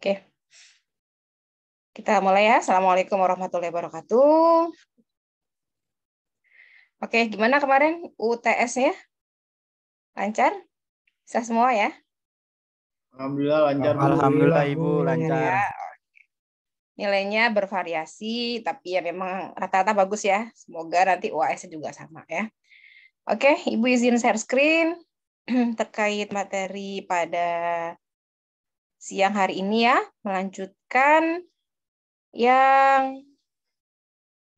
Oke. Kita mulai ya. Assalamualaikum warahmatullahi wabarakatuh. Oke, gimana kemarin UTS-nya? Lancar? Bisa semua ya? Alhamdulillah lancar. Alhamdulillah Ibu ya. lancar. Ya, nilainya bervariasi, tapi ya memang rata-rata bagus ya. Semoga nanti UAS juga sama ya. Oke, Ibu izin share screen terkait materi pada siang hari ini ya, melanjutkan yang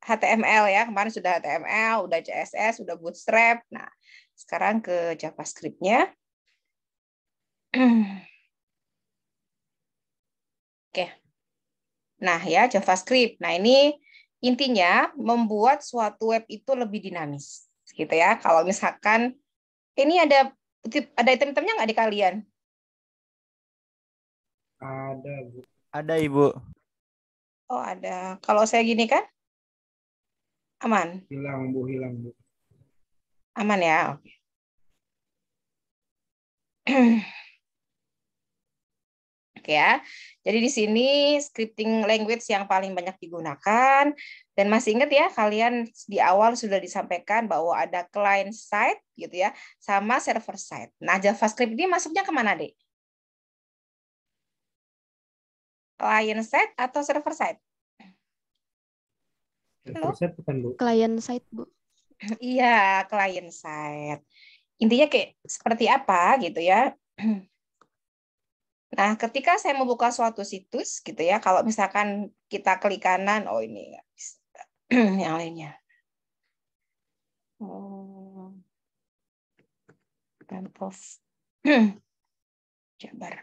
HTML ya. Kemarin sudah HTML, udah CSS, udah Bootstrap. Nah, sekarang ke JavaScriptnya. Oke. Nah, ya JavaScript. Nah, ini intinya membuat suatu web itu lebih dinamis gitu ya. Kalau misalkan ini ada ada item-itemnya nggak di kalian? Ada, Bu. Ada, Ibu. Oh, ada. Kalau saya gini kan? Aman? Hilang, Bu. Hilang, Bu. Aman ya? Oke. Oke ya. Jadi di sini scripting language yang paling banyak digunakan dan masih ingat ya kalian di awal sudah disampaikan bahwa ada client side gitu ya sama server side. Nah JavaScript ini masuknya kemana deh? Client side atau server side? Server Bu. Client side, Bu. Iya, client side. Intinya kayak seperti apa gitu ya. Nah, ketika saya membuka suatu situs gitu ya, kalau misalkan kita klik kanan, oh ini yang lainnya. Oh. Jabar.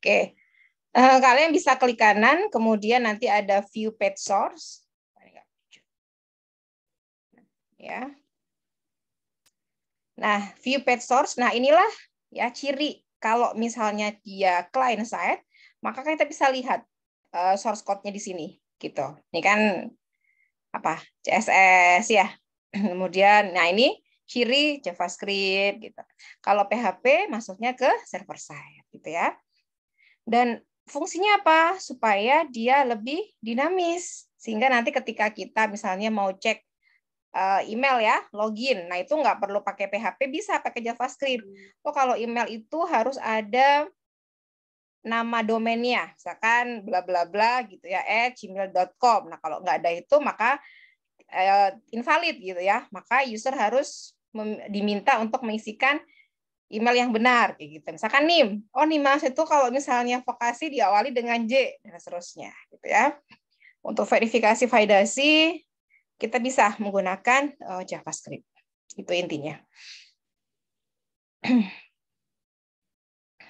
Oke. Uh, kalian bisa klik kanan, kemudian nanti ada view page source. Ya. Nah, view page source. Nah, inilah ya ciri kalau misalnya dia client side, maka kita bisa lihat uh, source code-nya di sini gitu. Ini kan apa? CSS ya. Kemudian nah ini ciri JavaScript gitu. Kalau PHP maksudnya ke server side gitu ya. Dan fungsinya apa? Supaya dia lebih dinamis. Sehingga nanti ketika kita misalnya mau cek eh, email ya, login. Nah, itu nggak perlu pakai PHP, bisa pakai JavaScript. Oh, kalau email itu harus ada nama domainnya, misalkan bla bla bla gitu ya, gmail.com. Nah, kalau nggak ada itu, maka eh, invalid gitu ya. Maka user harus diminta untuk mengisikan email yang benar kayak gitu. Misalkan NIM. Oh, nim mas itu kalau misalnya vokasi diawali dengan J dan seterusnya gitu ya. Untuk verifikasi validasi kita bisa menggunakan uh, JavaScript. Itu intinya.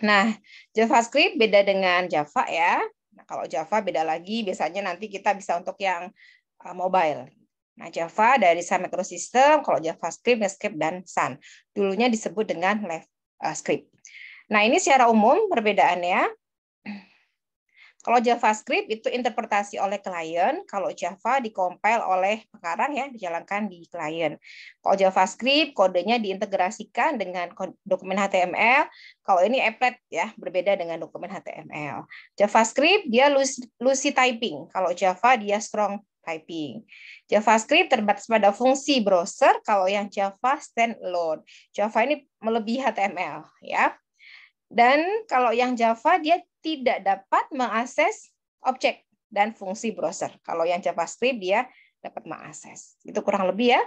Nah, JavaScript beda dengan Java ya. Nah, kalau Java beda lagi, biasanya nanti kita bisa untuk yang uh, mobile Nah, Java dari Sun Microsystem, kalau JavaScript, Netscape, dan Sun. Dulunya disebut dengan Left eh, Script. Nah, ini secara umum perbedaannya. Kalau JavaScript itu interpretasi oleh klien, kalau Java dikompil oleh pengarang ya, dijalankan di klien. Kalau JavaScript kodenya diintegrasikan dengan dokumen HTML, kalau ini applet ya, berbeda dengan dokumen HTML. JavaScript dia lucy typing, kalau Java dia strong typing. JavaScript terbatas pada fungsi browser, kalau yang Java stand standalone. Java ini melebihi HTML, ya. Dan kalau yang Java dia tidak dapat mengakses objek dan fungsi browser. Kalau yang JavaScript dia dapat mengakses. Itu kurang lebih ya.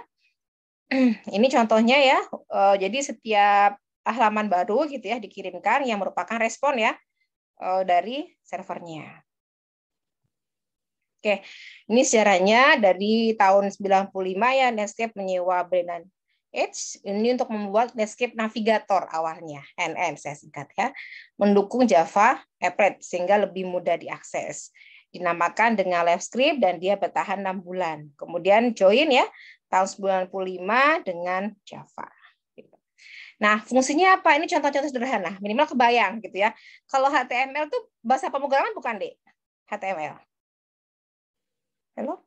Ini contohnya ya. Eh, jadi setiap halaman baru gitu ya dikirimkan yang merupakan respon ya eh, dari servernya. Oke, ini sejarahnya dari tahun 95 ya Netscape menyewa Brennan Edge ini untuk membuat Netscape Navigator awalnya, NN saya singkat ya, mendukung Java Applet sehingga lebih mudah diakses. Dinamakan dengan LiveScript dan dia bertahan enam bulan. Kemudian join ya tahun 95 dengan Java. Nah, fungsinya apa? Ini contoh-contoh sederhana, minimal kebayang gitu ya. Kalau HTML tuh bahasa pemrograman bukan, Dek? HTML. Hello?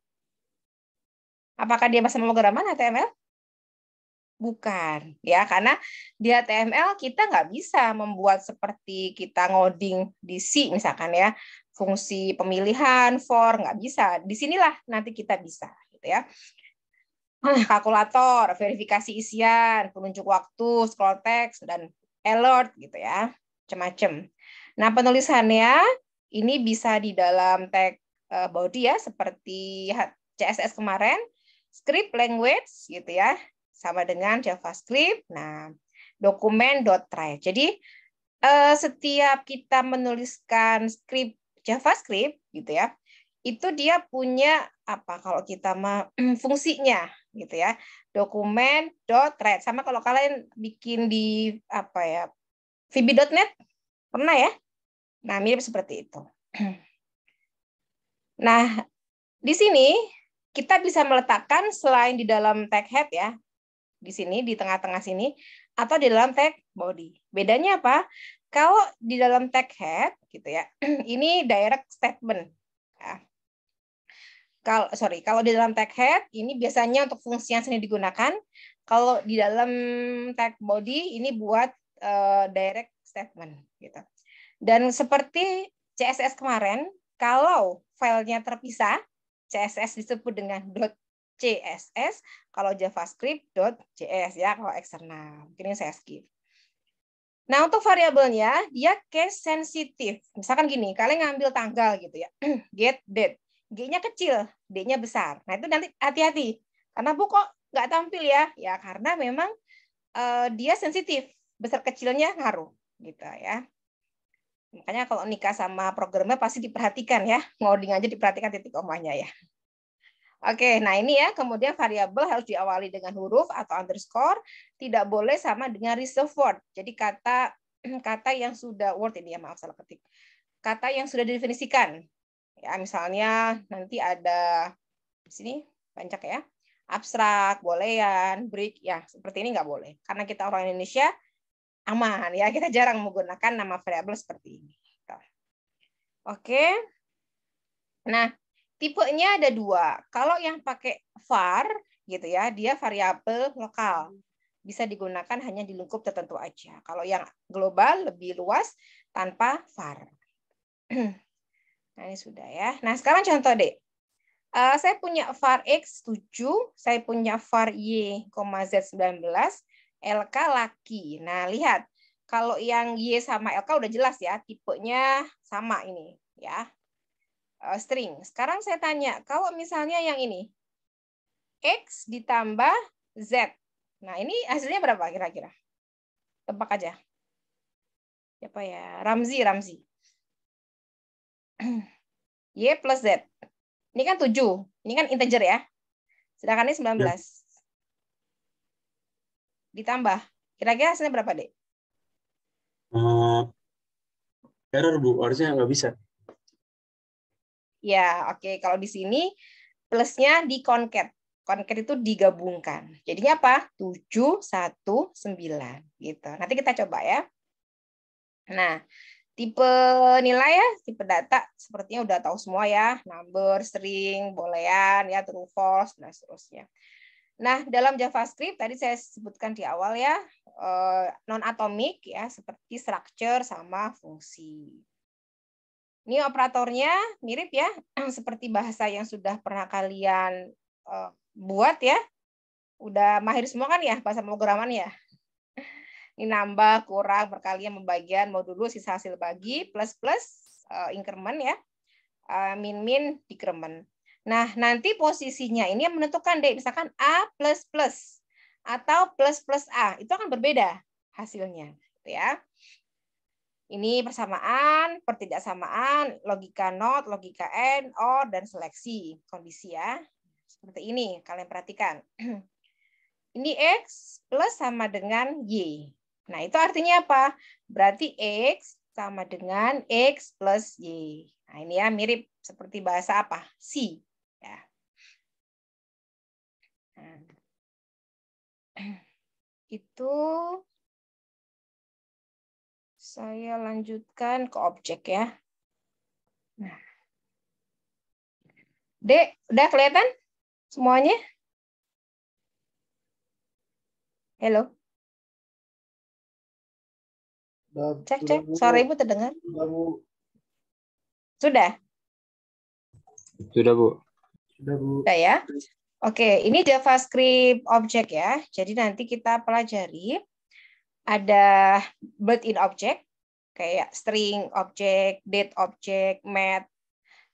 Apakah dia bahasa pemrograman HTML? Bukan, ya karena di HTML kita nggak bisa membuat seperti kita ngoding di C misalkan ya fungsi pemilihan for nggak bisa. Di sinilah nanti kita bisa, gitu ya. Ah. Kalkulator, verifikasi isian, penunjuk waktu, scroll text dan alert gitu ya, macam-macam. Nah penulisannya ini bisa di dalam tag. Eh, body ya seperti CSS kemarin, script language gitu ya, sama dengan JavaScript. Nah, dokumen.try. Jadi eh, setiap kita menuliskan script JavaScript gitu ya, itu dia punya apa kalau kita fungsinya gitu ya dokumen dot sama kalau kalian bikin di apa ya vb.net pernah ya nah mirip seperti itu Nah, di sini kita bisa meletakkan selain di dalam tag head ya, di sini, di tengah-tengah sini, atau di dalam tag body. Bedanya apa? Kalau di dalam tag head, gitu ya, ini direct statement. Ya. Kalau sorry, kalau di dalam tag head ini biasanya untuk fungsi yang sendiri digunakan. Kalau di dalam tag body ini buat uh, direct statement, gitu. Dan seperti CSS kemarin, kalau filenya terpisah, CSS disebut dengan .css, kalau JavaScript .js ya, kalau eksternal. Mungkin ini saya skip. Nah, untuk variabelnya, dia case sensitive. Misalkan gini, kalian ngambil tanggal gitu ya. Get date. G-nya kecil, D-nya besar. Nah, itu nanti hati-hati. Karena bu kok nggak tampil ya? Ya, karena memang uh, dia sensitif. Besar kecilnya ngaruh gitu ya. Makanya kalau nikah sama programnya pasti diperhatikan ya. Ngoding aja diperhatikan titik komanya ya. Oke, nah ini ya, kemudian variabel harus diawali dengan huruf atau underscore, tidak boleh sama dengan reserve word. Jadi kata kata yang sudah word ini ya, maaf salah ketik. Kata yang sudah didefinisikan. Ya, misalnya nanti ada di sini banyak ya. Abstrak, ya break, ya seperti ini nggak boleh. Karena kita orang Indonesia, aman ya kita jarang menggunakan nama variabel seperti ini oke nah tipenya ada dua kalau yang pakai var gitu ya dia variabel lokal bisa digunakan hanya di lingkup tertentu aja kalau yang global lebih luas tanpa var nah ini sudah ya nah sekarang contoh deh Uh, saya punya var X 7, saya punya var Y, Z19, LK laki. Nah, lihat. Kalau yang Y sama LK udah jelas ya, tipenya sama ini ya. Eh, string. Sekarang saya tanya, kalau misalnya yang ini, X ditambah Z. Nah, ini hasilnya berapa kira-kira? Tebak aja. Siapa ya? Ramzi, Ramzi. Y plus Z. Ini kan 7. Ini kan integer ya. Sedangkan ini 19. Ya ditambah. Kira-kira hasilnya berapa, Dek? Uh, error, Bu. Harusnya nggak bisa. Ya, oke. Okay. Kalau di sini, plusnya di concat. Concat itu digabungkan. Jadinya apa? 7, 1, 9. Gitu. Nanti kita coba ya. Nah, tipe nilai ya, tipe data sepertinya udah tahu semua ya, number, string, boolean, ya true false dan seterusnya. Nah, dalam JavaScript tadi saya sebutkan di awal ya, eh, non atomik ya seperti structure sama fungsi. Ini operatornya mirip ya seperti bahasa yang sudah pernah kalian eh, buat ya. Udah mahir semua kan ya bahasa pemrograman ya. Ini nambah, kurang, perkalian, pembagian, modulus, sisa hasil bagi, plus plus eh, increment ya. min min decrement. Nah, nanti posisinya ini yang menentukan deh, misalkan A++ atau plus plus A. Itu akan berbeda hasilnya, gitu ya. Ini persamaan, pertidaksamaan, logika not, logika N, or, dan seleksi kondisi ya. Seperti ini, kalian perhatikan. Ini X plus sama dengan Y. Nah, itu artinya apa? Berarti X sama dengan X plus Y. Nah, ini ya mirip seperti bahasa apa? Si ya. Nah. Itu saya lanjutkan ke objek ya. Nah. Dek, udah kelihatan semuanya? Halo. Cek cek, suara ibu terdengar? Sudah, Sudah? Sudah, Bu. Sudah, Bu. ya? Oke, ini JavaScript object ya. Jadi nanti kita pelajari ada built-in object kayak string object, date object, math,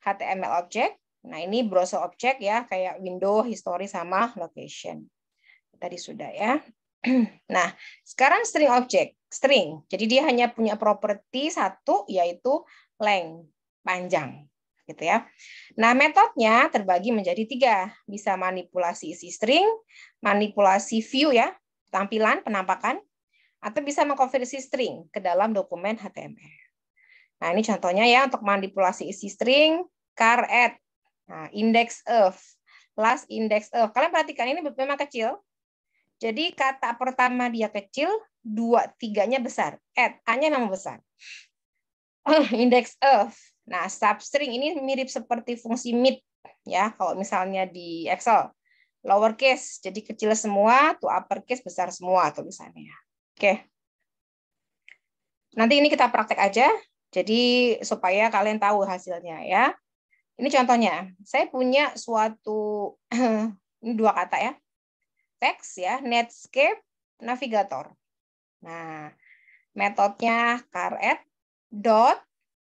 HTML object. Nah, ini browser object ya, kayak window, history sama location. Tadi sudah ya. Nah, sekarang string object, string. Jadi dia hanya punya properti satu yaitu length, panjang gitu ya. Nah, metodenya terbagi menjadi tiga. Bisa manipulasi isi string, manipulasi view ya, tampilan, penampakan, atau bisa mengkonversi string ke dalam dokumen HTML. Nah, ini contohnya ya untuk manipulasi isi string, car at, nah, index of, last index of. Kalian perhatikan ini memang kecil. Jadi kata pertama dia kecil, dua tiganya besar. At, A-nya memang besar. index of, Nah, substring ini mirip seperti fungsi mid ya, kalau misalnya di Excel. Lowercase jadi kecil semua, to uppercase besar semua tulisannya. Oke. Nanti ini kita praktek aja. Jadi supaya kalian tahu hasilnya ya. Ini contohnya. Saya punya suatu ini dua kata ya. Text ya, Netscape Navigator. Nah, metodenya karet dot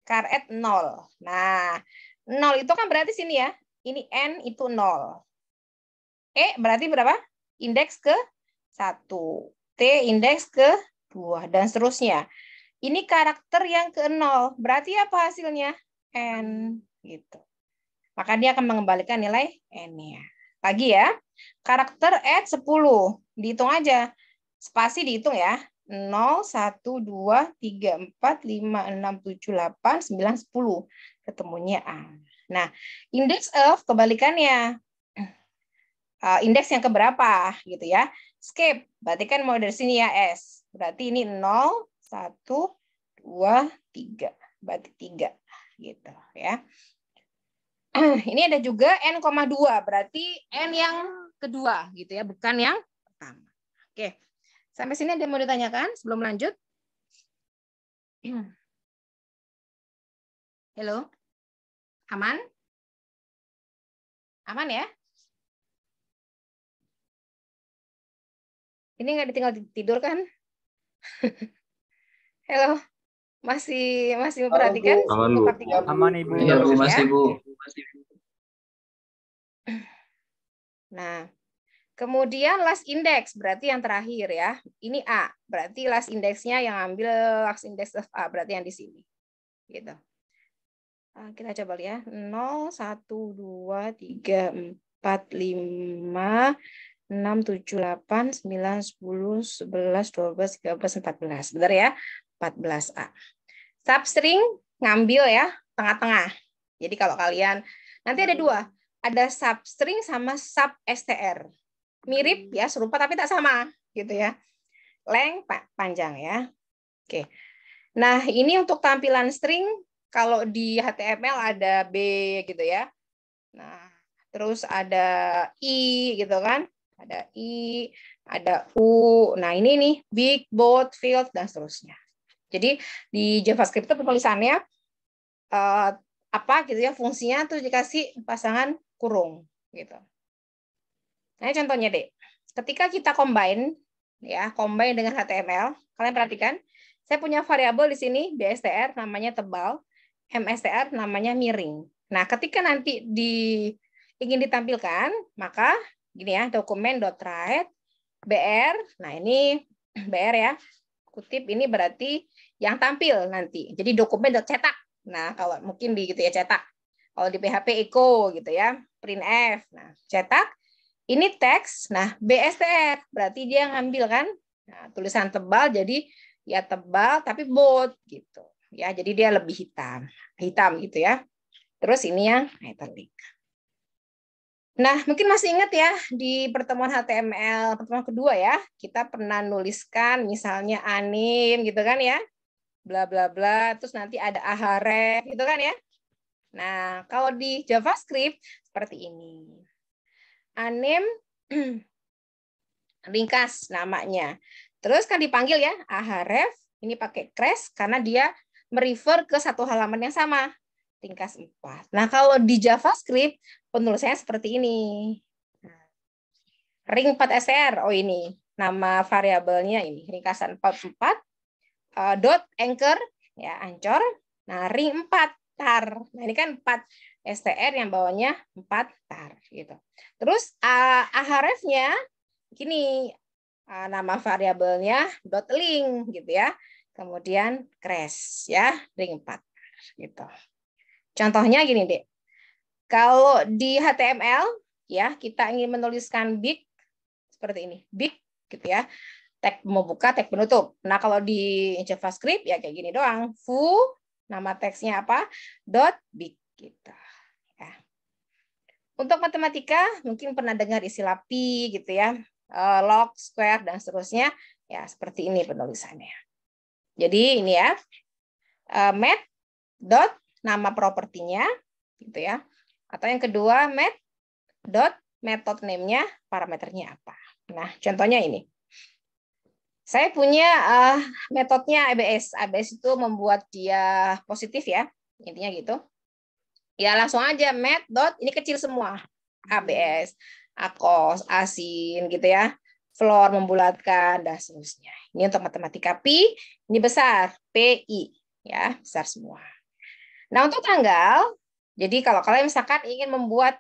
karet 0. Nah, 0 itu kan berarti sini ya. Ini N itu 0. E berarti berapa? Indeks ke 1. T indeks ke 2, dan seterusnya. Ini karakter yang ke 0. Berarti apa hasilnya? N. gitu. Maka dia akan mengembalikan nilai N-nya. Lagi ya. Karakter at 10. Dihitung aja. Spasi dihitung ya. 0, 1, 2, 3, 4, 5, 6, 7, 8, 9, 10. Ketemunya A. Nah, indeks of kebalikannya. Uh, indeks yang keberapa gitu ya. Skip, berarti kan mau dari sini ya S. Berarti ini 0, 1, 2, 3. Berarti 3 gitu ya. Ini ada juga N, 2. berarti N yang kedua gitu ya, bukan yang pertama. Oke, Okay. Sampai sini ada yang mau ditanyakan sebelum lanjut? Halo? Aman? Aman ya? Ini nggak ditinggal tidur kan? Halo? Masih masih memperhatikan? Aman, Bu. Aman, Ibu. Iya, Bu, ya. masih, Bu. Nah, Kemudian last index berarti yang terakhir ya. Ini A, berarti last indexnya yang ambil last index of A, berarti yang di sini. Gitu. Ah, kita coba lihat. 0, 1, 2, 3, 4, 5, 6, 7, 8, 9, 10, 11, 12, 13, 14, Benar ya? 14A. Substring ngambil ya, tengah-tengah. Jadi kalau kalian, nanti ada dua. Ada substring sama sub STR mirip ya serupa tapi tak sama gitu ya leng panjang ya oke nah ini untuk tampilan string kalau di HTML ada b gitu ya nah terus ada i gitu kan ada i ada u nah ini nih big bold field dan seterusnya jadi di JavaScript itu penulisannya eh, apa gitu ya fungsinya tuh dikasih pasangan kurung gitu Nah, contohnya deh. Ketika kita combine ya, combine dengan HTML, kalian perhatikan, saya punya variabel di sini BSTR namanya tebal, MSTR namanya miring. Nah, ketika nanti di ingin ditampilkan, maka gini ya, dokumen.write BR. Nah, ini BR ya. Kutip ini berarti yang tampil nanti. Jadi dokumen cetak. Nah, kalau mungkin di gitu ya cetak. Kalau di PHP eco gitu ya, print F. Nah, cetak ini teks, nah BSTR berarti dia ngambil kan? Nah, tulisan tebal jadi ya tebal tapi bold gitu. Ya, jadi dia lebih hitam. Hitam gitu ya. Terus ini yang hyperlink. Nah, mungkin masih ingat ya di pertemuan HTML pertemuan kedua ya, kita pernah nuliskan misalnya anim gitu kan ya. bla bla bla terus nanti ada ahare gitu kan ya. Nah, kalau di JavaScript seperti ini anem ringkas namanya. Terus kan dipanggil ya Aharef ini pakai kres karena dia merefer ke satu halaman yang sama, ringkas 4. Nah, kalau di JavaScript penulisannya seperti ini. Ring 4 SR, oh ini nama variabelnya ini, ringkasan 44 uh, eh, dot anchor ya ancor. Nah, ring 4 tar. Nah, ini kan 4 STR yang bawahnya 4 tar gitu. Terus uh, eh, ahrefnya gini eh, nama variabelnya dot link gitu ya. Kemudian crash ya ring 4 gitu. Contohnya gini, deh. Kalau di HTML ya kita ingin menuliskan big seperti ini, big gitu ya. Tag membuka, tag penutup. Nah, kalau di JavaScript ya kayak gini doang. Foo nama teksnya apa? dot big gitu. Untuk matematika mungkin pernah dengar istilah pi gitu ya, eh, log, square dan seterusnya. Ya, seperti ini penulisannya. Jadi ini ya. Eh, mat dot nama propertinya gitu ya. Atau yang kedua mat dot method name-nya parameternya apa. Nah, contohnya ini. Saya punya uh, eh, metodenya ABS. ABS itu membuat dia positif ya, intinya gitu. Ya langsung aja met dot ini kecil semua. Hmm. ABS, akos, asin gitu ya. Floor membulatkan dan seterusnya. Ini untuk matematika p ini besar PI ya, besar semua. Nah, untuk tanggal jadi kalau kalian misalkan ingin membuat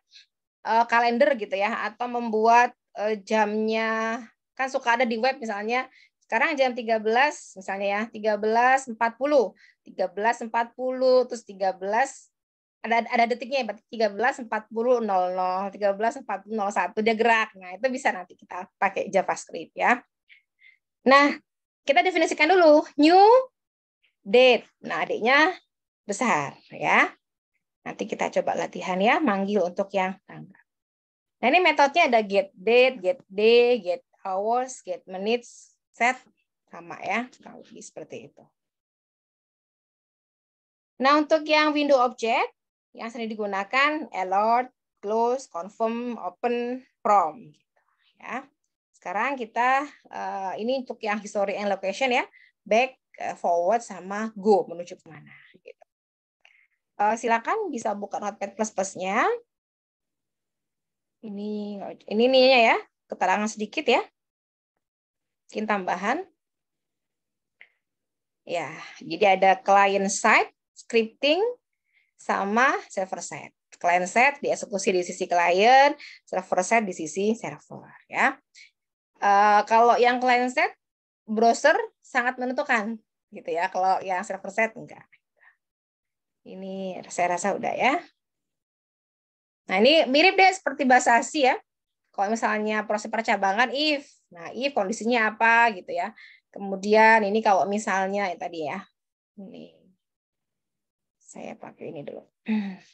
uh, kalender gitu ya atau membuat uh, jamnya kan suka ada di web misalnya sekarang jam 13 misalnya ya 13.40 13.40 terus 13 ada ada detiknya ya berarti tiga belas empat puluh nol satu dia gerak. Nah, itu bisa nanti kita pakai JavaScript ya. Nah, kita definisikan dulu new date. Nah, adiknya besar ya. Nanti kita coba latihan ya, manggil untuk yang tanggal. Nah, ini metodenya ada get date, get day, get hours, get minutes, set sama ya, kurang lebih seperti itu. Nah, untuk yang window object, yang sering digunakan alert, close, confirm, open, from. Gitu, ya. Sekarang kita uh, ini untuk yang history and location ya, back, eh, forward, sama go menuju kemana. Gitu. Uh, silakan bisa buka notepad plus plusnya. Ini ini nih ya, keterangan sedikit ya. Mungkin tambahan. Ya, jadi ada client side, scripting, sama server side. Client side dieksekusi di sisi klien, server side di sisi server. Ya, uh, kalau yang client side browser sangat menentukan gitu ya. Kalau yang server side enggak. Ini saya rasa udah ya. Nah ini mirip deh seperti bahasa ASI ya. Kalau misalnya proses percabangan if, nah if kondisinya apa gitu ya. Kemudian ini kalau misalnya ya tadi ya, ini saya pakai ini dulu.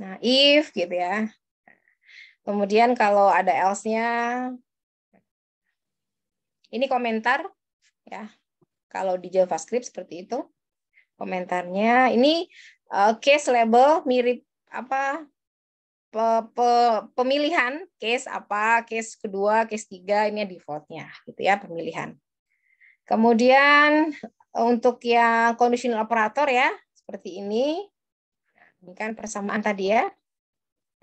Nah, if gitu ya. Kemudian kalau ada else-nya ini komentar ya. Kalau di JavaScript seperti itu komentarnya. Ini uh, case label mirip apa pe, pe, pemilihan case apa, case kedua, case tiga ini defaultnya gitu ya pemilihan. Kemudian eh, untuk yang conditional operator ya, seperti ini. Ini kan persamaan tadi ya.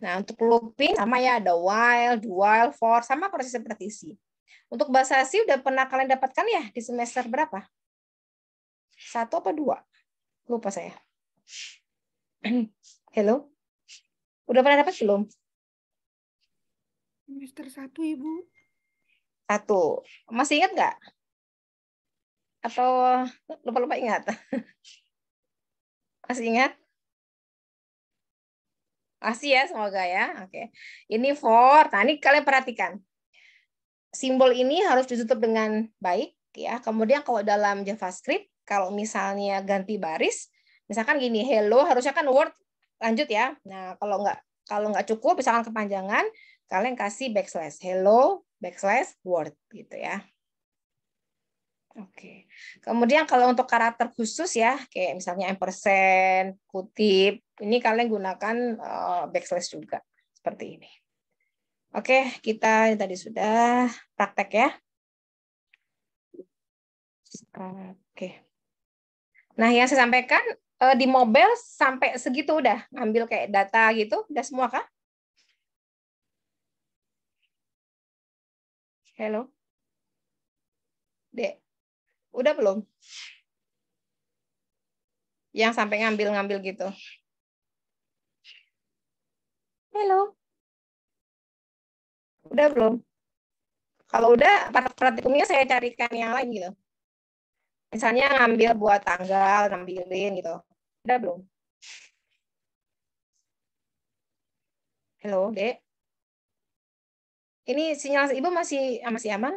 Nah, untuk looping sama ya ada while, do while, for, sama persis seperti si. Untuk bahasa C udah pernah kalian dapatkan ya di semester berapa? Satu apa dua? Lupa saya. Hello? Udah pernah dapat belum? Semester satu, Ibu. Satu. Masih ingat nggak? atau lupa-lupa ingat? Masih ingat? Masih ya, semoga ya. Oke. Ini for. Nah, ini kalian perhatikan. Simbol ini harus ditutup dengan baik ya. Kemudian kalau dalam JavaScript kalau misalnya ganti baris, misalkan gini hello harusnya kan word lanjut ya. Nah, kalau nggak kalau nggak cukup misalkan kepanjangan, kalian kasih backslash hello backslash word gitu ya. Oke. Kemudian kalau untuk karakter khusus ya, kayak misalnya ampersand, kutip, ini kalian gunakan eh, backslash juga seperti ini. Oke, kita tadi sudah praktek ya. Oke. Nah, yang saya sampaikan eh, di mobile sampai segitu udah ngambil kayak data gitu, udah semua kah? Hello. Dek. Udah belum? Yang sampai ngambil-ngambil gitu. Halo. Udah belum? Kalau udah, praktikumnya saya carikan yang lain gitu. Misalnya ngambil buat tanggal, ngambilin gitu. Udah belum? Halo, Dek. Ini sinyal Ibu masih masih aman?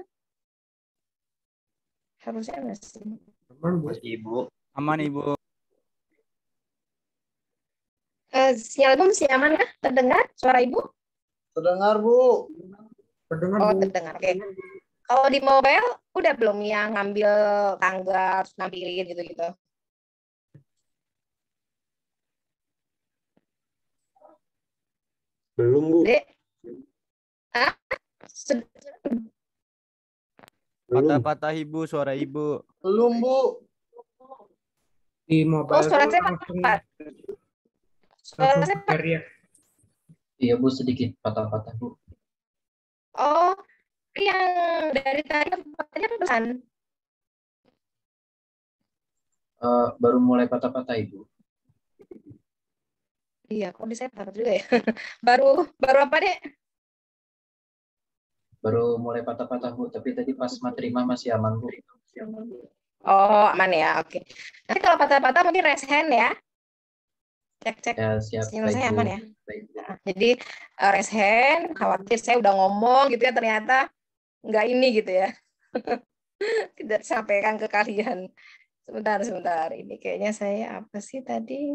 harusnya nggak sih aman ibu aman ibu uh, eh, sinyal ibu masih aman kah terdengar suara ibu terdengar bu terdengar oh terdengar oke okay. kalau di mobile udah belum yang ngambil tanggal nampilin gitu gitu belum bu Dek. Ah, Patah-patah ibu, suara ibu. Belum, Bu. Di mobile. Oh, suara saya patah. Suara saya patah. Iya, Bu, sedikit patah-patah, Bu. Oh, yang dari tadi patahnya pesan. Uh, baru mulai patah-patah, Ibu. Iya, kok bisa patah juga ya? baru baru apa, Dek? baru mulai patah-patah Bu, tapi tadi pas menerima masih aman Bu. Oh, aman ya. Oke. Okay. Nanti kalau patah-patah mungkin raise hand ya. Cek-cek. Ya, siap. saya aman ya. Baik. Nah, jadi uh, raise hand, khawatir saya udah ngomong gitu ya ternyata nggak ini gitu ya. Tidak sampaikan ke kalian. Sebentar, sebentar. Ini kayaknya saya apa sih tadi?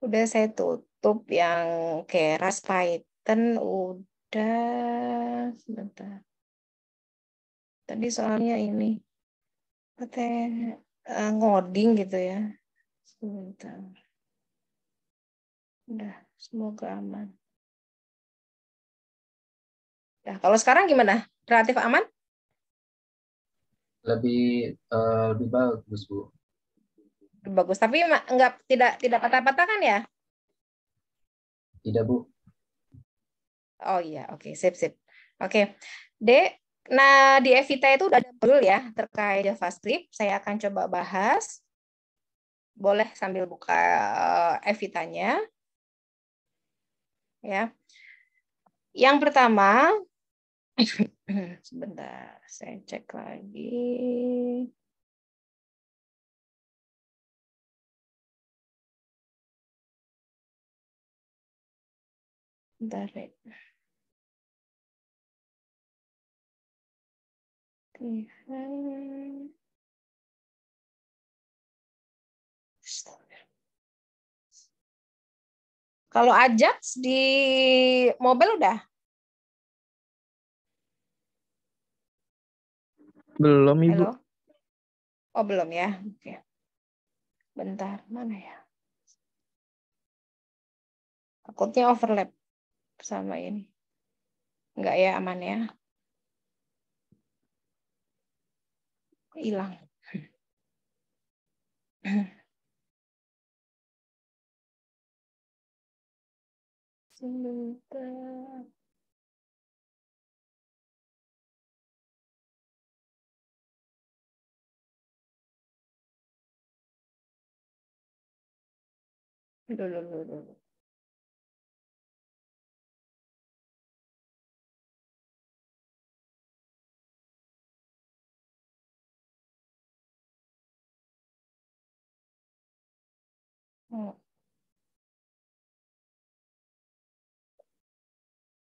Udah saya tutup yang keras Python udah ada sebentar. Tadi soalnya ini katanya eh, ngoding gitu ya. Sebentar. Udah, semoga aman. Nah, kalau sekarang gimana? Relatif aman? Lebih uh, lebih bagus, Bu. Bagus, tapi enggak tidak tidak patah-patah kan ya? Tidak, Bu. Oh iya, oke, okay. sip sip. Oke. Okay. Nah, di Evita itu udah ada modul ya terkait JavaScript. Saya akan coba bahas. Boleh sambil buka eh, Evitanya. Ya. Yang pertama, sebentar, saya cek lagi. Bentar, ya. Kalau ajak di mobil udah? Belum, Ibu. Halo? Oh, belum ya. Oke. Bentar, mana ya? Takutnya overlap sama ini. Enggak ya, aman ya. ilang。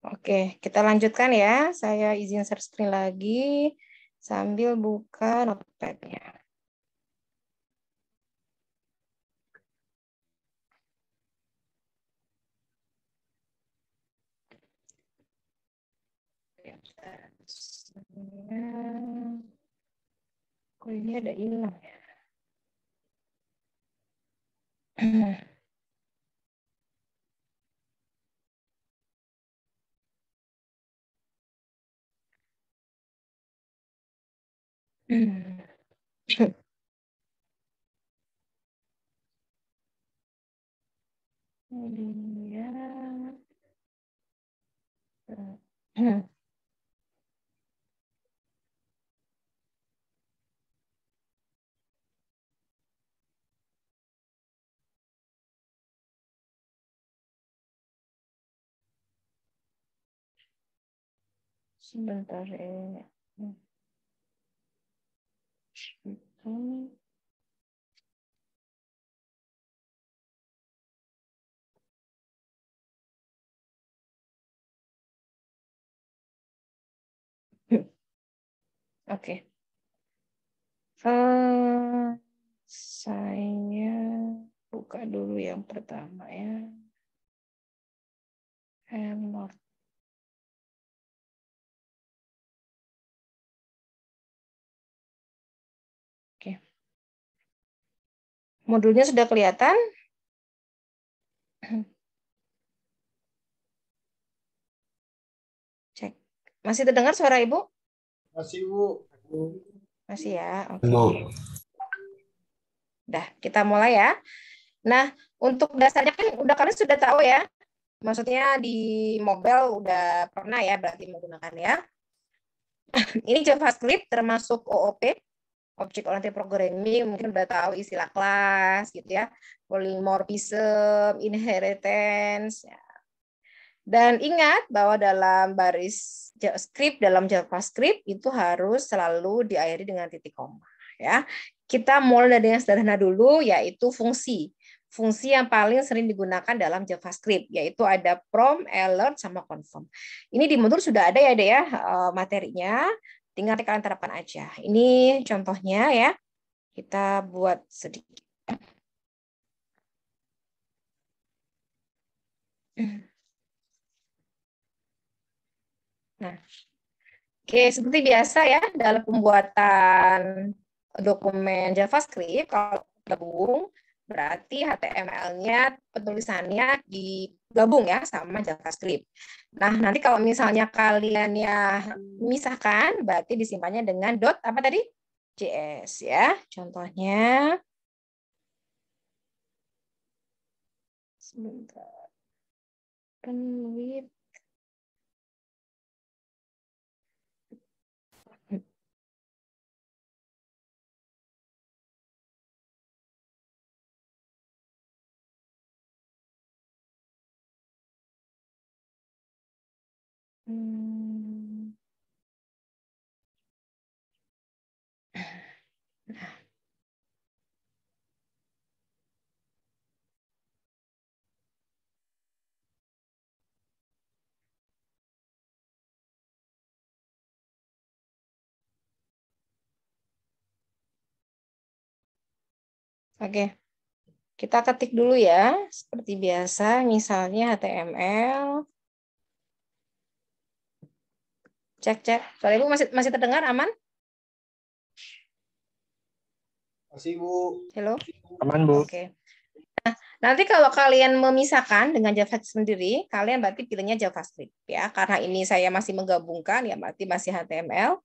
Oke, kita lanjutkan ya. Saya izin share screen lagi sambil buka notepadnya. ini ada hilang ya. 嗯嗯，对呀，嗯。sebentar ya Oke. Okay. Uh, eh, saya buka dulu yang pertama ya. Helmort. Modulnya sudah kelihatan. Cek. Masih terdengar suara Ibu? Masih, ibu. Masih ya. Oke. Okay. Dah, kita mulai ya. Nah, untuk dasarnya kan udah kalian sudah tahu ya. Maksudnya di mobile udah pernah ya berarti menggunakan ya. Ini JavaScript termasuk OOP objek oriented programming mungkin udah tahu istilah kelas gitu ya polymorphism inheritance ya. dan ingat bahwa dalam baris JavaScript dalam JavaScript itu harus selalu diakhiri dengan titik koma ya kita mulai dari yang sederhana dulu yaitu fungsi fungsi yang paling sering digunakan dalam JavaScript, yaitu ada prompt, alert, sama confirm. Ini di modul sudah ada ya, deh ya eh, materinya. Tinggal kalian terapkan aja. Ini contohnya ya. Kita buat sedikit. Nah, oke seperti biasa ya dalam pembuatan dokumen JavaScript kalau gabung Berarti HTML-nya penulisannya digabung ya sama JavaScript. Nah, nanti kalau misalnya kalian ya misahkan berarti disimpannya dengan dot apa tadi? JS ya. Contohnya sebentar. Penulis. Oke, hmm. okay. Oke, kita ketik dulu ya, seperti biasa, misalnya HTML, Cek cek. Suara Ibu masih masih terdengar aman? Masih Bu. Halo. Aman Bu. Oke. Okay. Nah, nanti kalau kalian memisahkan dengan JavaScript sendiri, kalian berarti pilihnya JavaScript ya. Karena ini saya masih menggabungkan ya berarti masih HTML.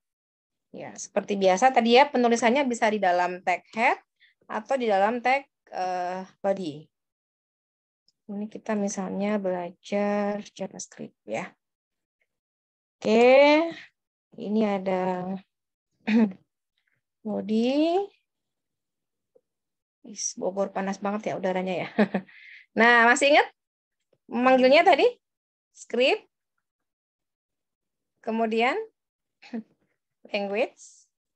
Ya, seperti biasa tadi ya penulisannya bisa di dalam tag head atau di dalam tag uh, body. Ini kita misalnya belajar JavaScript ya. Oke, ini ada Modi. Is, Bogor panas banget ya udaranya ya. Nah, masih ingat manggilnya tadi? Script. Kemudian language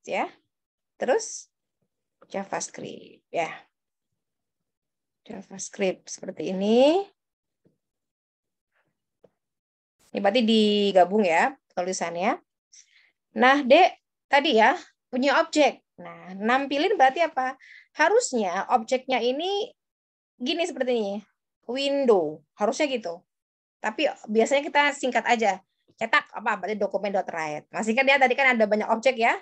ya. Terus JavaScript ya. JavaScript seperti ini. Ini berarti digabung ya tulisannya. Nah, D tadi ya punya objek. Nah, nampilin berarti apa? Harusnya objeknya ini gini seperti ini. Window, harusnya gitu. Tapi biasanya kita singkat aja. Cetak apa? Berarti dokumen dokumen.write. Masih kan dia ya, tadi kan ada banyak objek ya.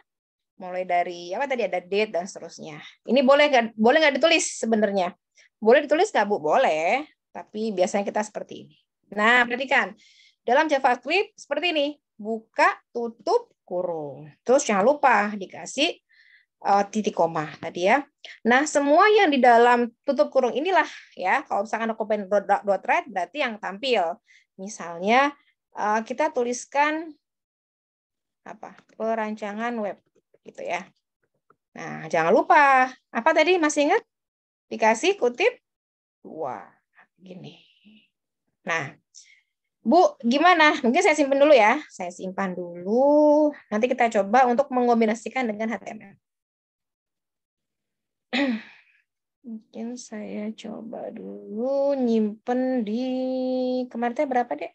Mulai dari apa tadi ada date dan seterusnya. Ini boleh nggak boleh nggak ditulis sebenarnya? Boleh ditulis nggak Bu? Boleh, tapi biasanya kita seperti ini. Nah, perhatikan. Dalam JavaScript seperti ini, buka, tutup, kurung. Terus jangan lupa dikasih uh, titik koma tadi ya. Nah, semua yang di dalam tutup kurung inilah ya, kalau misalkan aku pengen dot red berarti yang tampil. Misalnya uh, kita tuliskan apa? perancangan web gitu ya. Nah, jangan lupa. Apa tadi masih ingat? Dikasih kutip dua. Gini. Nah, Bu, gimana? Mungkin saya simpan dulu ya. Saya simpan dulu. Nanti kita coba untuk mengombinasikan dengan HTML. Mungkin saya coba dulu nyimpen di kemarin berapa deh?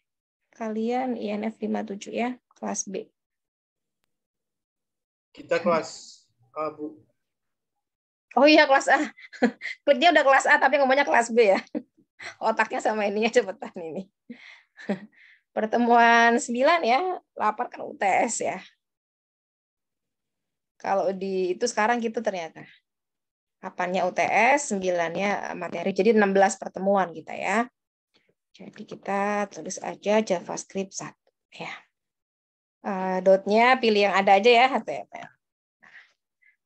Kalian INF 57 ya, kelas B. Kita kelas A, Bu. Oh iya kelas A. Kliknya udah kelas A tapi ngomongnya kelas B ya. Otaknya sama ininya cepetan ini. Pertemuan 9 ya, lapar kan UTS ya. Kalau di itu sekarang gitu ternyata. Kapannya UTS, 9-nya materi. Jadi 16 pertemuan kita ya. Jadi kita tulis aja JavaScript 1 ya. Uh, dotnya pilih yang ada aja ya HTML.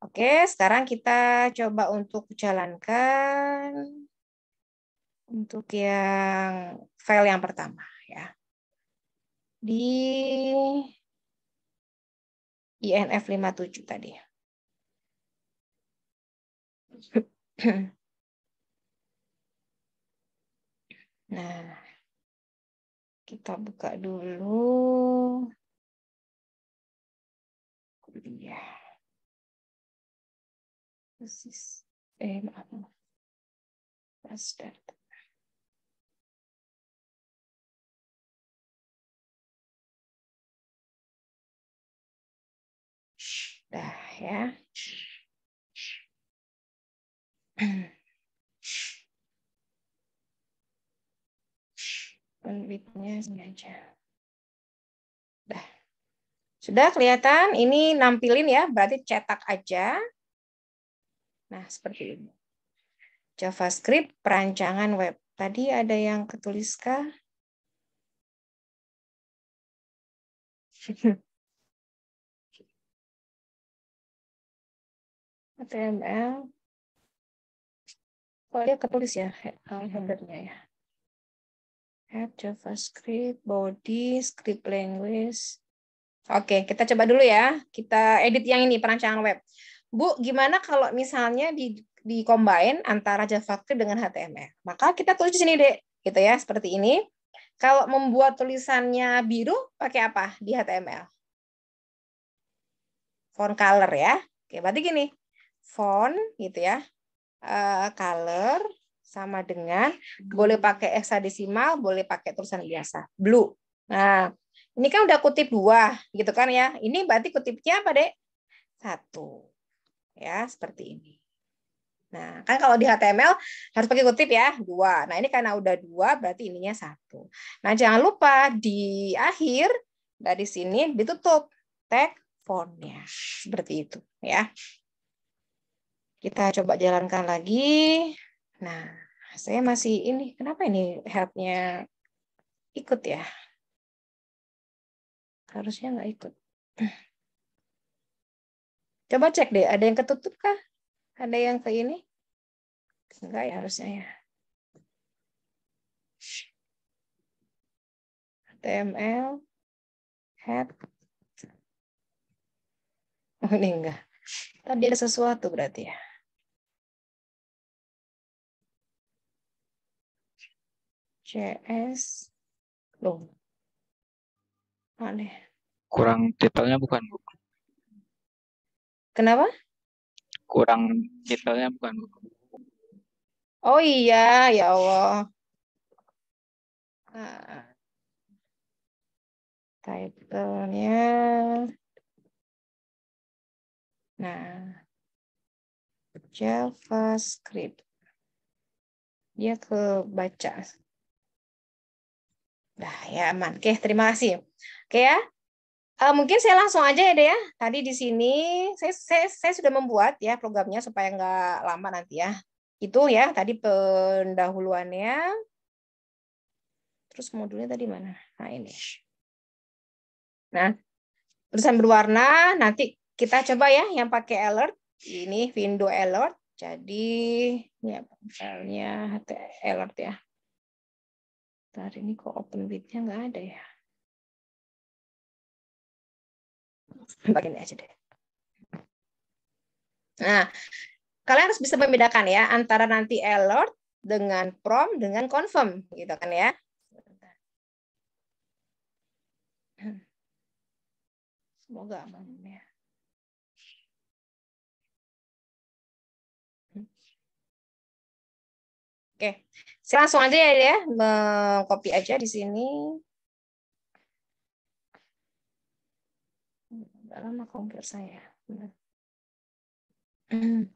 Oke, sekarang kita coba untuk jalankan untuk yang file yang pertama ya. Di INF 57 tadi. Nah, kita buka dulu kuliah. Persis, eh maaf, maaf. start. Dah ya. Penbitnya sengaja. Dah. Sudah kelihatan ini nampilin ya, berarti cetak aja. Nah, seperti ini. JavaScript perancangan web. Tadi ada yang ketuliskah? HTML. Oh, dia ketulis ya mm-hmm. headernya ya. Head JavaScript, body, script language. Oke, kita coba dulu ya. Kita edit yang ini perancangan web. Bu, gimana kalau misalnya di di combine antara JavaScript dengan HTML? Maka kita tulis di sini, deh, Gitu ya, seperti ini. Kalau membuat tulisannya biru, pakai apa di HTML? Font color ya. Oke, berarti gini font gitu ya, uh, color sama dengan hmm. boleh pakai desimal, boleh pakai tulisan biasa, blue. Nah, ini kan udah kutip dua gitu kan ya. Ini berarti kutipnya apa, Dek? Satu. Ya, seperti ini. Nah, kan kalau di HTML harus pakai kutip ya, dua. Nah, ini karena udah dua, berarti ininya satu. Nah, jangan lupa di akhir dari sini ditutup tag fontnya. Seperti itu ya. Kita coba jalankan lagi. Nah, saya masih ini. Kenapa ini headnya ikut ya? Harusnya nggak ikut. Coba cek deh, ada yang ketutup kah? Ada yang ke ini? Enggak ya harusnya ya. HTML, head. Oh, ini enggak. Tadi ada sesuatu berarti ya. CS loh aneh kurang detailnya bukan bu kenapa kurang detailnya bukan bu oh iya ya Allah nah, titlenya nah JavaScript dia kebaca Nah, ya aman. Oke, terima kasih. Oke ya. Uh, mungkin saya langsung aja ya deh ya. Tadi di sini saya, saya, saya sudah membuat ya programnya supaya nggak lama nanti ya. Itu ya tadi pendahuluannya. Terus modulnya tadi mana? Nah ini. Nah tulisan berwarna nanti kita coba ya yang pakai alert. Ini window alert. Jadi ya misalnya alert ya. Bentar, ini kok open bitnya nggak ada ya? Pakai aja deh. Nah, kalian harus bisa membedakan ya antara nanti alert dengan prom dengan confirm gitu kan ya. Semoga aman ya. Saya langsung aja ya, ya. mengcopy aja di sini. Gak lama komputer saya. Hmm.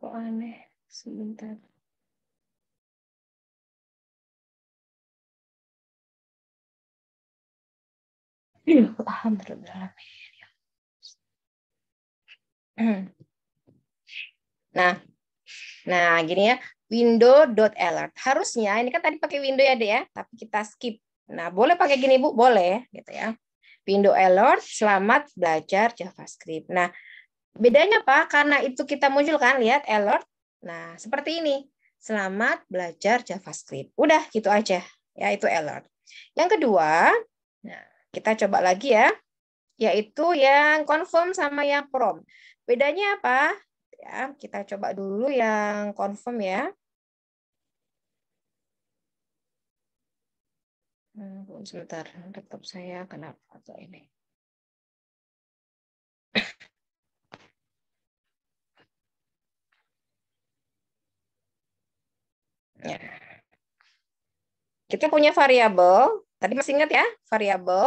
Kok aneh sebentar. Iya, alhamdulillah. Nah, nah gini ya, window.alert. Harusnya ini kan tadi pakai window ya, deh ya, tapi kita skip. Nah, boleh pakai gini, Bu? Boleh gitu ya. Window alert, selamat belajar JavaScript. Nah, bedanya apa? Karena itu kita munculkan lihat alert. Nah, seperti ini. Selamat belajar JavaScript. Udah gitu aja. Ya, itu alert. Yang kedua, nah, kita coba lagi ya yaitu yang confirm sama yang prom. Bedanya apa? Ya, kita coba dulu yang confirm ya. Hmm, sebentar, laptop saya kenapa atau ini? ya. Kita punya variabel. Tadi masih ingat ya, variabel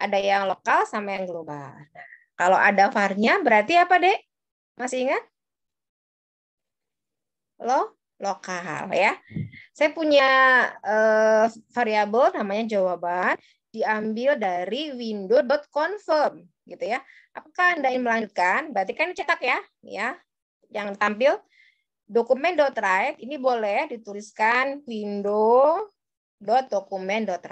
ada yang lokal sama yang global. Nah, kalau ada varnya, berarti apa, Dek? Masih ingat? Lo lokal ya. Saya punya uh, variabel namanya jawaban diambil dari window.confirm gitu ya. Apakah Anda ingin melanjutkan? Berarti kan cetak ya, ya. Yang tampil dokumen. dokumen.write ini boleh dituliskan window dokumen dot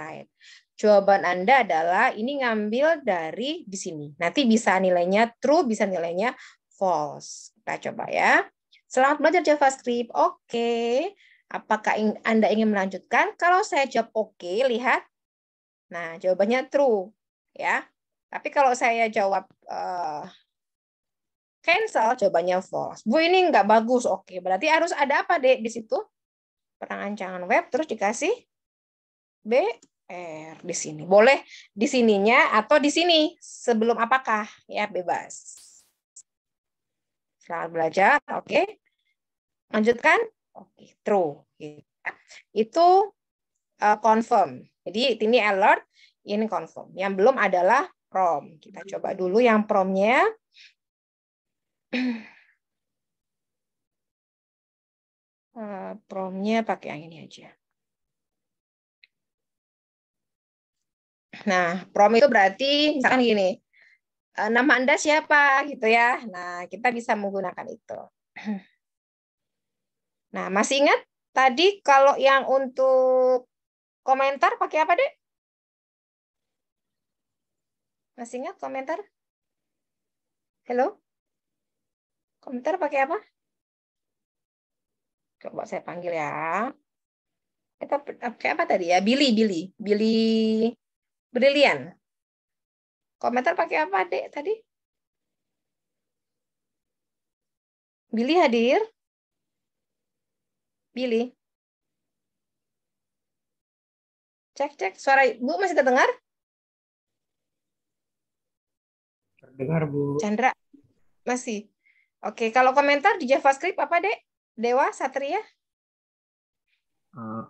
Jawaban Anda adalah ini ngambil dari di sini. Nanti bisa nilainya true, bisa nilainya false. Kita coba ya. Selamat belajar JavaScript. Oke. Okay. Apakah Anda ingin melanjutkan? Kalau saya jawab oke, okay, lihat. Nah, jawabannya true, ya. Tapi kalau saya jawab uh, cancel, jawabannya false. Bu, ini nggak bagus. Oke, okay. berarti harus ada apa, Dek, di situ? Perangancangan web terus dikasih B R di sini. Boleh di sininya atau di sini sebelum apakah ya bebas. Selamat belajar, oke. Okay. Lanjutkan. Oke, okay, true. Itu uh, confirm. Jadi ini alert, ini confirm. Yang belum adalah prom. Kita coba dulu yang promnya. Uh, promnya pakai yang ini aja. Nah, prom itu berarti misalkan gini, e, nama Anda siapa gitu ya. Nah, kita bisa menggunakan itu. Nah, masih ingat tadi kalau yang untuk komentar pakai apa, Dek? Masih ingat komentar? Halo? Komentar pakai apa? Coba saya panggil ya. Kita pakai apa tadi ya? Billy, Billy. Billy Brilian. Komentar pakai apa, Dek, tadi? Billy hadir? Billy? Cek, cek. Suara Bu masih terdengar? Terdengar, Bu. Chandra? Masih. Oke, kalau komentar di JavaScript apa, Dek? Dewa, Satria? Uh,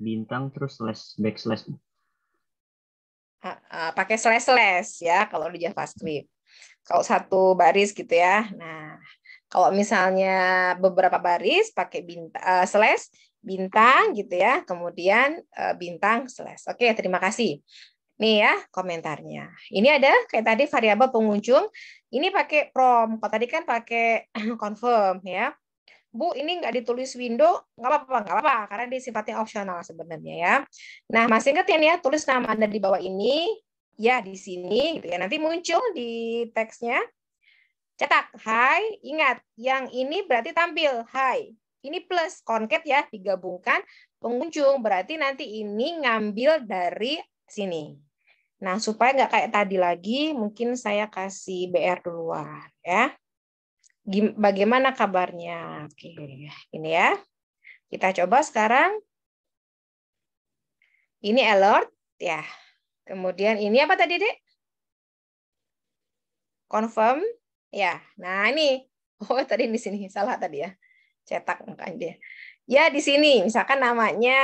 bintang terus slash backslash. Eh, pakai seles seles ya kalau di JavaScript. Kalau satu baris gitu ya. Nah, kalau misalnya beberapa baris pakai bintang uh, eh, slash bintang gitu ya, kemudian uh, bintang seles Oke, terima kasih. Nih ya komentarnya. Ini ada kayak tadi variabel pengunjung. Ini pakai prom. Kalau tadi kan pakai confirm ya. Bu, ini nggak ditulis window, nggak apa-apa, nggak apa-apa, karena dia sifatnya opsional sebenarnya ya. Nah, masih ingat ya, nih ya, tulis nama Anda di bawah ini, ya di sini, gitu ya. Nanti muncul di teksnya. Cetak, hai, ingat, yang ini berarti tampil, hai. Ini plus, konket ya, digabungkan, pengunjung, berarti nanti ini ngambil dari sini. Nah, supaya nggak kayak tadi lagi, mungkin saya kasih BR duluan, ya bagaimana kabarnya. Oke, ini ya. Kita coba sekarang. Ini alert, ya. Kemudian ini apa tadi, Dek? Confirm, ya. Nah, ini. Oh, tadi di sini. Salah tadi ya. Cetak makanya dia. Ya, di sini. Misalkan namanya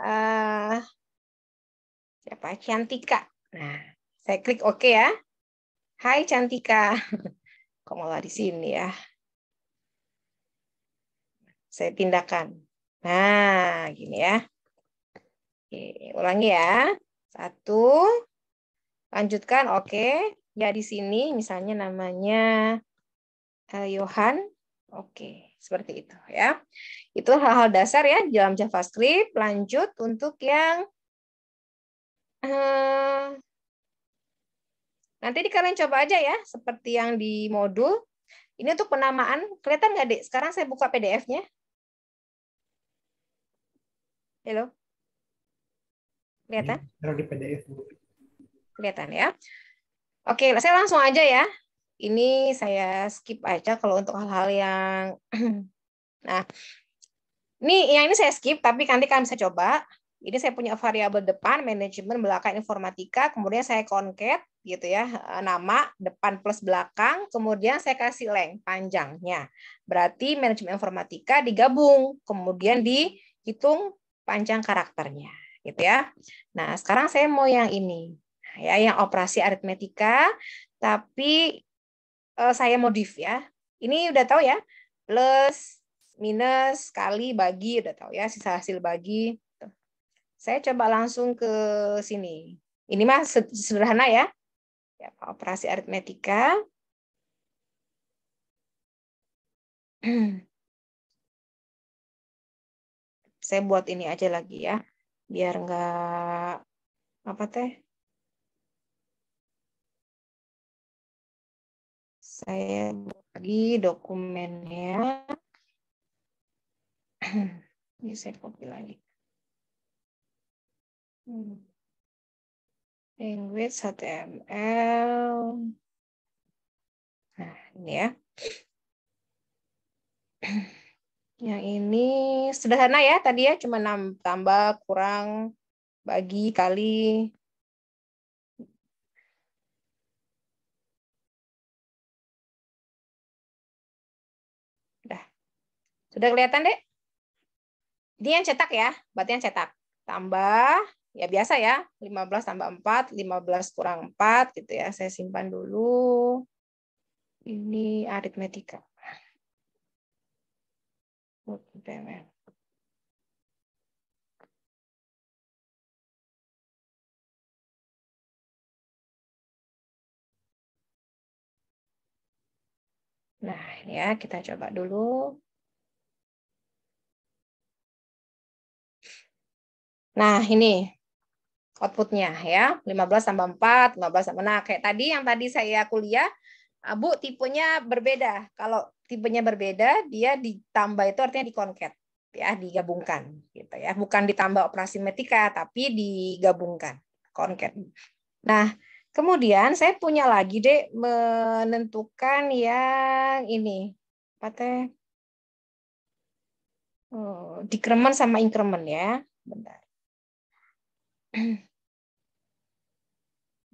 uh, siapa? Cantika. Nah, saya klik Oke ya. Hai Cantika. kok malah di sini ya. Saya pindahkan. Nah, gini ya. Oke, ulangi ya. Satu, lanjutkan, oke. Ya, di sini misalnya namanya uh, eh, Johan. Oke, seperti itu ya. Itu hal-hal dasar ya dalam JavaScript. Lanjut untuk yang eh, Nanti di kalian coba aja ya, seperti yang di modul. Ini untuk penamaan. Kelihatan nggak, Dek? Sekarang saya buka PDF-nya. Halo? Kelihatan? Taruh di PDF. Kelihatan ya. Oke, saya langsung aja ya. Ini saya skip aja kalau untuk hal-hal yang... Nah, ini yang ini saya skip, tapi nanti kalian bisa coba. Jadi saya punya variabel depan, manajemen belakang informatika, kemudian saya konket gitu ya, eh, nama depan plus belakang, kemudian saya kasih length panjangnya. Berarti manajemen informatika digabung, kemudian dihitung panjang karakternya gitu ya. Nah, sekarang saya mau yang ini. Ya, yang operasi aritmetika tapi eh, saya modif ya. Ini udah tahu ya, plus minus kali bagi udah tahu ya sisa hasil bagi saya coba langsung ke sini. Ini mah sederhana ya. ya operasi aritmetika. saya buat ini aja lagi ya. Biar nggak apa teh. Saya bagi dokumennya. Ini saya copy lagi. Hmm. Language HTML. Nah, ini ya. Yang ini sederhana ya tadi ya, cuma tambah, kurang, bagi, kali. Sudah kelihatan, Dek? Ini yang cetak ya, berarti yang cetak. Tambah, ya biasa ya, 15 tambah 4, 15 kurang 4 gitu ya. Saya simpan dulu. Ini aritmetika. Nah, ini ya kita coba dulu. Nah, ini outputnya ya 15 tambah 4 15 tambah nah kayak tadi yang tadi saya kuliah ah, Bu tipenya berbeda kalau tipenya berbeda dia ditambah itu artinya dikonket ya digabungkan gitu ya bukan ditambah operasi metrika tapi digabungkan konket nah kemudian saya punya lagi deh menentukan yang ini apa teh oh, dikremen sama increment ya bentar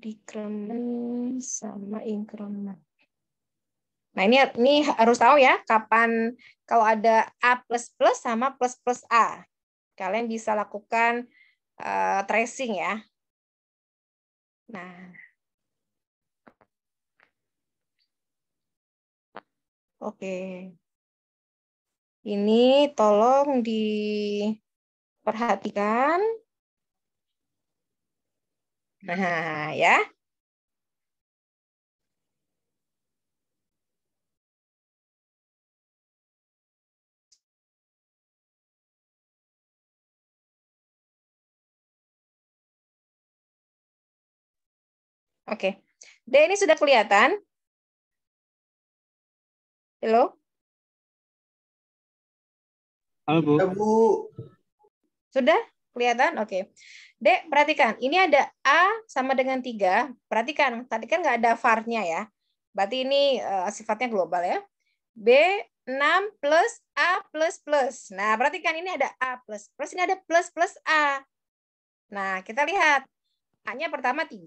dikremen sama inkremen. Nah, ini ini harus tahu ya kapan kalau ada A++ plus plus sama plus plus A. Kalian bisa lakukan uh, tracing ya. Nah. Oke. Okay. Ini tolong diperhatikan Nah, ya. Oke. D ini sudah kelihatan. Halo? Halo, Bu. Halo, Bu. Sudah? Kelihatan? Oke. Okay. Dek, perhatikan. Ini ada A sama dengan 3. Perhatikan, tadi kan nggak ada VAR-nya ya. Berarti ini uh, sifatnya global ya. B, 6 plus A plus plus. Nah, perhatikan ini ada A plus. Plus ini ada plus plus A. Nah, kita lihat. A-nya pertama 3,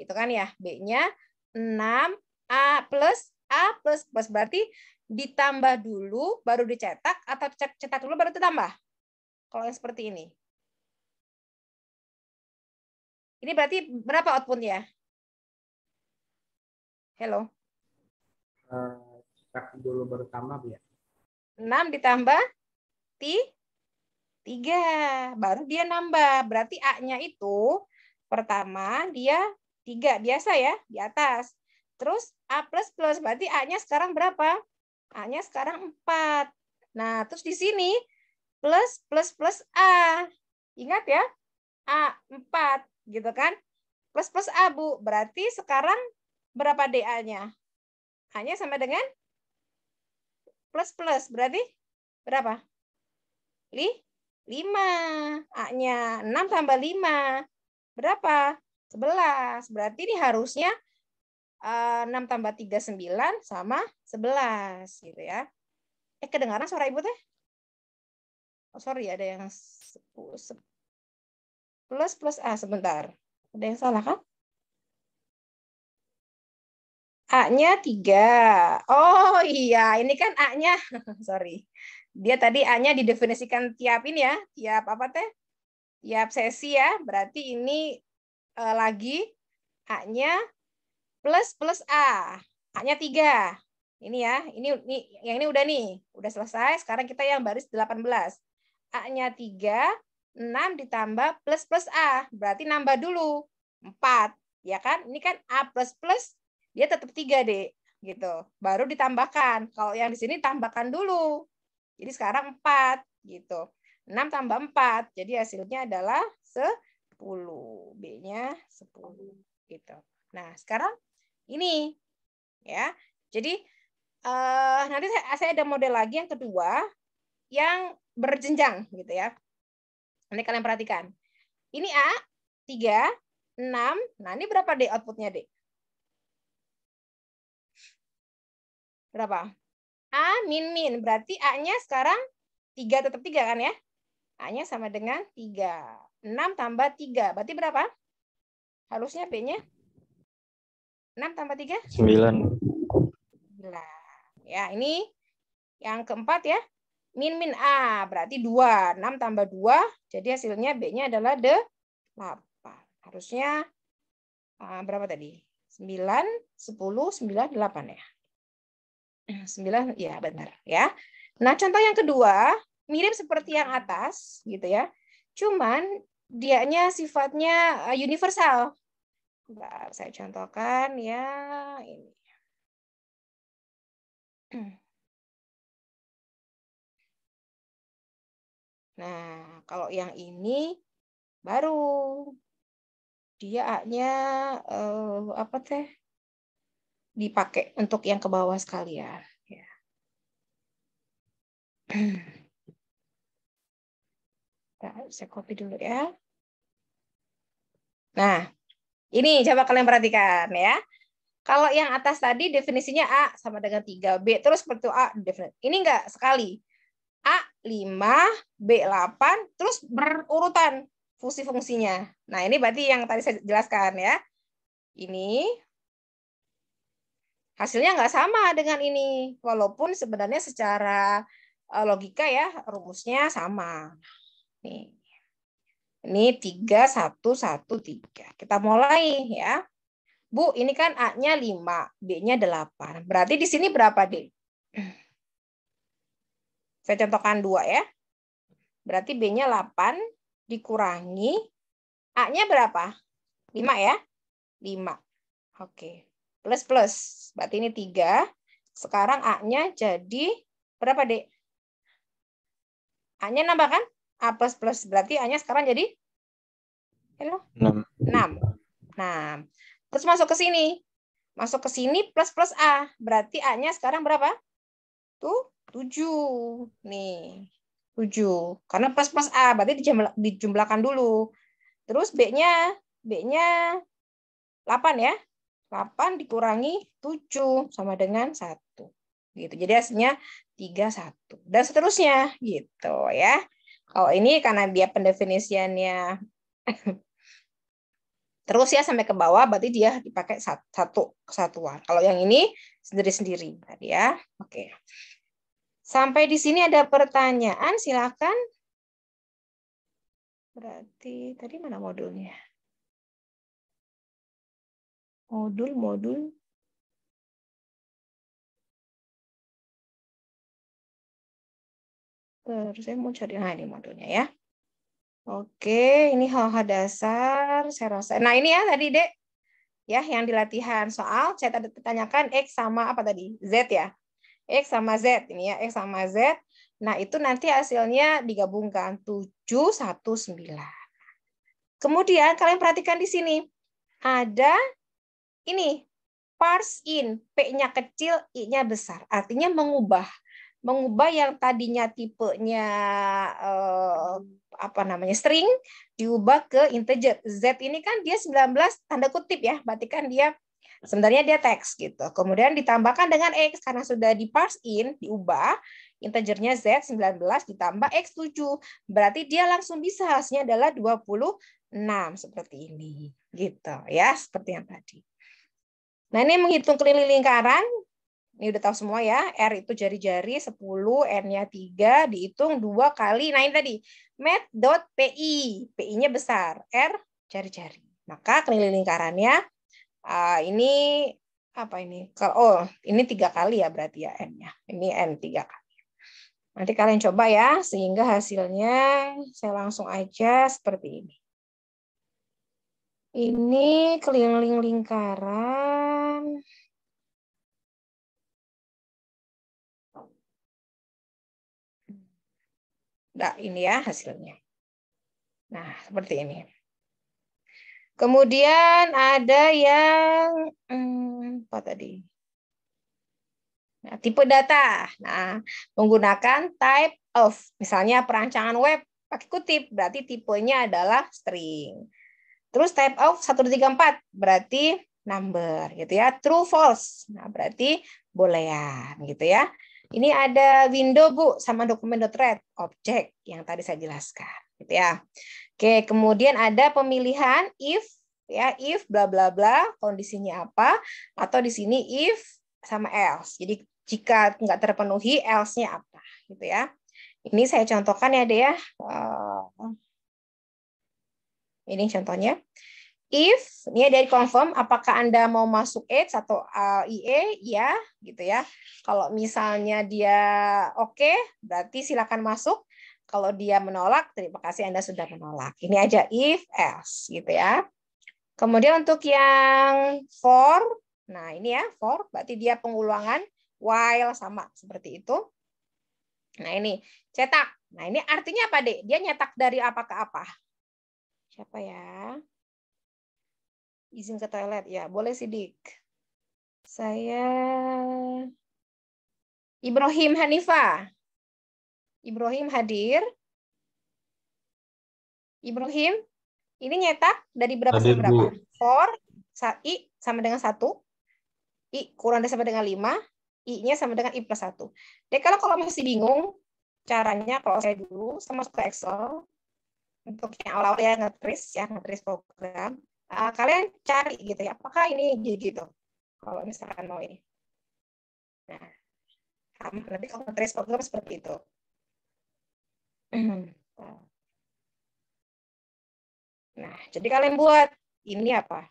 itu kan ya. B-nya 6, A plus, A plus plus. Berarti ditambah dulu, baru dicetak, atau cetak dulu baru ditambah? Kalau yang seperti ini. Ini berarti berapa outputnya? Hello. Uh, dulu bertambah ya. 6 ditambah T 3. Baru dia nambah. Berarti A-nya itu pertama dia 3. Biasa ya, di atas. Terus A++. plus plus, Berarti A-nya sekarang berapa? A-nya sekarang 4. Nah, terus di sini plus plus plus A. Ingat ya, A 4 gitu kan? Plus plus A, Bu. Berarti sekarang berapa DA-nya? Hanya sama dengan plus plus. Berarti berapa? Li? 5. A-nya 6 tambah 5. Berapa? 11. Berarti ini harusnya 6 eh, tambah 3, 9 sama 11. Gitu ya. Eh, kedengaran suara ibu teh? Oh, sorry, ada yang 10, 10 plus plus A ah, sebentar. Ada yang salah kan? A-nya 3. Oh iya, ini kan A-nya, sorry. Dia tadi A-nya didefinisikan tiap ini ya, tiap apa teh? Tiap sesi ya, berarti ini uh, lagi A-nya plus plus A. A-nya 3. Ini ya, ini, ini yang ini udah nih, udah selesai. Sekarang kita yang baris 18. A-nya 3 6 ditambah plus plus A. Berarti nambah dulu. 4. Ya kan? Ini kan A plus plus, dia tetap 3, deh Gitu. Baru ditambahkan. Kalau yang di sini tambahkan dulu. Jadi sekarang 4. Gitu. 6 tambah 4. Jadi hasilnya adalah 10. B-nya 10. Gitu. Nah, sekarang ini. ya Jadi, eh, nanti saya, saya ada model lagi yang kedua yang berjenjang gitu ya. Nanti kalian perhatikan. Ini A, 3, 6. Nah, ini berapa D outputnya D? Berapa? A min min. Berarti A-nya sekarang 3 tetap 3 kan ya? A-nya sama dengan 3. 6 tambah 3. Berarti berapa? Harusnya B-nya 6 tambah 3? 9. 9. Ya, ini yang keempat ya. Min min A, berarti dua enam tambah dua jadi hasilnya B-nya adalah de 8. Harusnya eh, berapa tadi? sembilan sepuluh sembilan delapan ya. sembilan ya benar ya. Nah, contoh yang kedua, mirip seperti yang atas gitu ya. Cuman dia nya sifatnya eh, universal. Bentar, saya contohkan ya ini. Nah, kalau yang ini baru dia A-nya uh, apa teh dipakai untuk yang ke bawah sekalian. Ya. Nah, saya copy dulu ya. Nah, ini coba kalian perhatikan ya. Kalau yang atas tadi definisinya A sama dengan 3B, terus seperti A definite. Ini enggak sekali. A5, B8, terus berurutan fungsi fungsinya. Nah, ini berarti yang tadi saya jelaskan ya. Ini hasilnya nggak sama dengan ini, walaupun sebenarnya secara eh, logika ya rumusnya sama. Nih. Ini 3, 1, 1, 3. Kita mulai ya. Bu, ini kan A-nya 5, B-nya 8. Berarti di sini berapa, D? Saya contohkan dua ya. Berarti B-nya 8 dikurangi A-nya berapa? 5 ya? 5. Oke. Plus plus. Berarti ini 3. Sekarang A-nya jadi berapa, Dek? A-nya nambah kan? A plus plus. Berarti A-nya sekarang jadi? Hello? 6. 6. 6. Terus masuk ke sini. Masuk ke sini plus plus A. Berarti A-nya sekarang berapa? Tuh, 7. Nih, 7. Karena pas-pas A, berarti dijumlah, dijumlahkan dulu. Terus B-nya, B-nya 8 ya. 8 dikurangi 7 sama dengan 1. Gitu. Jadi hasilnya 31. Dan seterusnya gitu ya. Kalau oh, ini karena dia pendefinisiannya terus ya sampai ke bawah berarti dia dipakai satu kesatuan. Kalau yang ini sendiri-sendiri tadi ya. Oke. Sampai di sini ada pertanyaan, silakan. Berarti tadi mana modulnya? Modul, modul. Terus saya mau cari nah ini modulnya ya. Oke, ini hal-hal dasar saya rasa. Nah, ini ya tadi, Dek. Ya, yang di latihan soal saya tadi tanyakan X sama apa tadi? Z ya. X sama Z ini ya, X sama Z. Nah, itu nanti hasilnya digabungkan 719. Kemudian kalian perhatikan di sini. Ada ini, parse in. P-nya kecil, I-nya besar. Artinya mengubah. Mengubah yang tadinya tipenya eh, apa namanya string, diubah ke integer. Z ini kan dia 19, tanda kutip ya. Berarti kan dia Sebenarnya dia teks gitu. Kemudian ditambahkan dengan X karena sudah di parse in, diubah, integernya Z 19 ditambah X 7. Berarti dia langsung bisa hasilnya adalah 26 seperti ini. Gitu ya, seperti yang tadi. Nah ini menghitung keliling lingkaran. Ini udah tahu semua ya, R itu jari-jari 10, N-nya 3, dihitung 2 kali. Nah ini tadi, mat.pi, PI-nya besar, R jari-jari. Maka keliling lingkarannya Uh, ini apa ini? Oh, ini tiga kali ya berarti ya N-nya. Ini N tiga kali. Nanti kalian coba ya, sehingga hasilnya saya langsung aja seperti ini. Ini keliling lingkaran. Nah, ini ya hasilnya. Nah, seperti ini. Kemudian ada yang hmm, apa tadi? Nah, tipe data. Nah, menggunakan type of. Misalnya perancangan web pakai kutip, berarti tipenya adalah string. Terus type of 134 berarti number gitu ya. True false. Nah, berarti boolean gitu ya. Ini ada window Bu sama dokumen.red object yang tadi saya jelaskan gitu ya. Oke, kemudian ada pemilihan if ya if bla bla bla kondisinya apa atau di sini if sama else. Jadi jika nggak terpenuhi else-nya apa gitu ya. Ini saya contohkan ya deh ya. Ini contohnya. If ini dari confirm apakah Anda mau masuk X atau IE ya gitu ya. Kalau misalnya dia oke okay, berarti silakan masuk. Kalau dia menolak, terima kasih Anda sudah menolak. Ini aja if else gitu ya. Kemudian untuk yang for, nah ini ya for, berarti dia pengulangan while sama seperti itu. Nah ini cetak. Nah ini artinya apa dek? Dia nyetak dari apa ke apa? Siapa ya? Izin ke toilet ya, boleh sih sidik. Saya Ibrahim Hanifa. Ibrahim hadir. Ibrahim, ini nyetak dari berapa hadir, sampai berapa? For, I sama dengan 1. I kurang dari sama dengan 5. I-nya sama dengan I plus 1. Jadi kalau kalau masih bingung, caranya kalau saya dulu, sama ke Excel. Untuk yang awal-awal ya ngetris, ya ngetris program. Uh, kalian cari gitu ya, apakah ini gitu. Kalau misalkan mau ini. Nah, nanti kalau ngetris program seperti itu. Hmm. Nah, jadi kalian buat ini apa?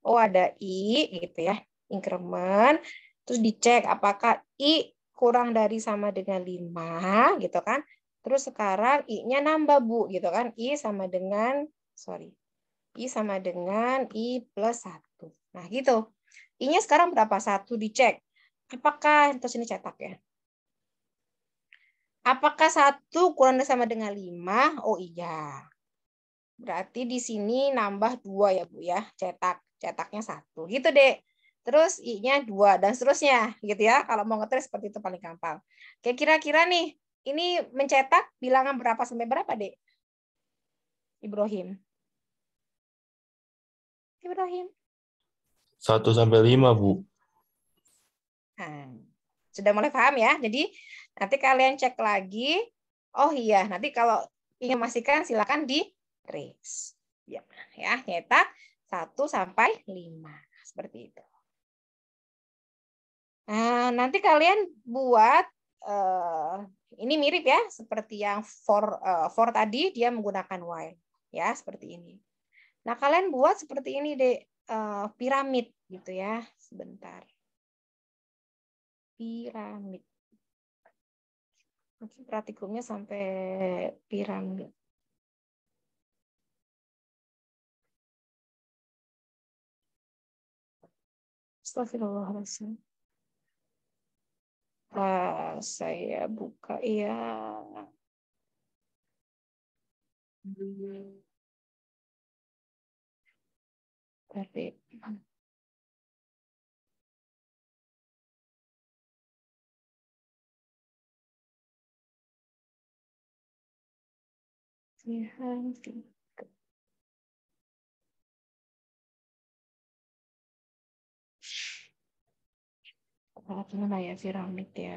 Oh, ada I gitu ya, increment. Terus dicek apakah I kurang dari sama dengan 5 gitu kan. Terus sekarang I-nya nambah Bu gitu kan. I sama dengan, sorry. I sama dengan I plus 1. Nah gitu. I-nya sekarang berapa? satu? dicek. Apakah, terus ini cetak ya. Apakah satu kurang sama dengan lima? Oh iya. Berarti di sini nambah dua ya Bu ya, cetak. Cetaknya satu gitu deh. Terus I-nya dua dan seterusnya gitu ya. Kalau mau ngetes seperti itu paling gampang. Oke kira-kira nih, ini mencetak bilangan berapa sampai berapa deh? Ibrahim. Ibrahim. Satu sampai lima Bu. Nah, sudah mulai paham ya. Jadi Nanti kalian cek lagi. Oh iya, nanti kalau ingin memastikan silakan di trace Ya, ya nyetak 1 sampai 5. Seperti itu. Nah, nanti kalian buat uh, ini mirip ya seperti yang for uh, for tadi dia menggunakan while ya seperti ini. Nah kalian buat seperti ini deh uh, piramid gitu ya sebentar piramid mungkin praktikumnya sampai piramid. Astagfirullahaladzim. Nah, saya buka ya. Tapi Sehat. tuh tengah ya, piramid ya.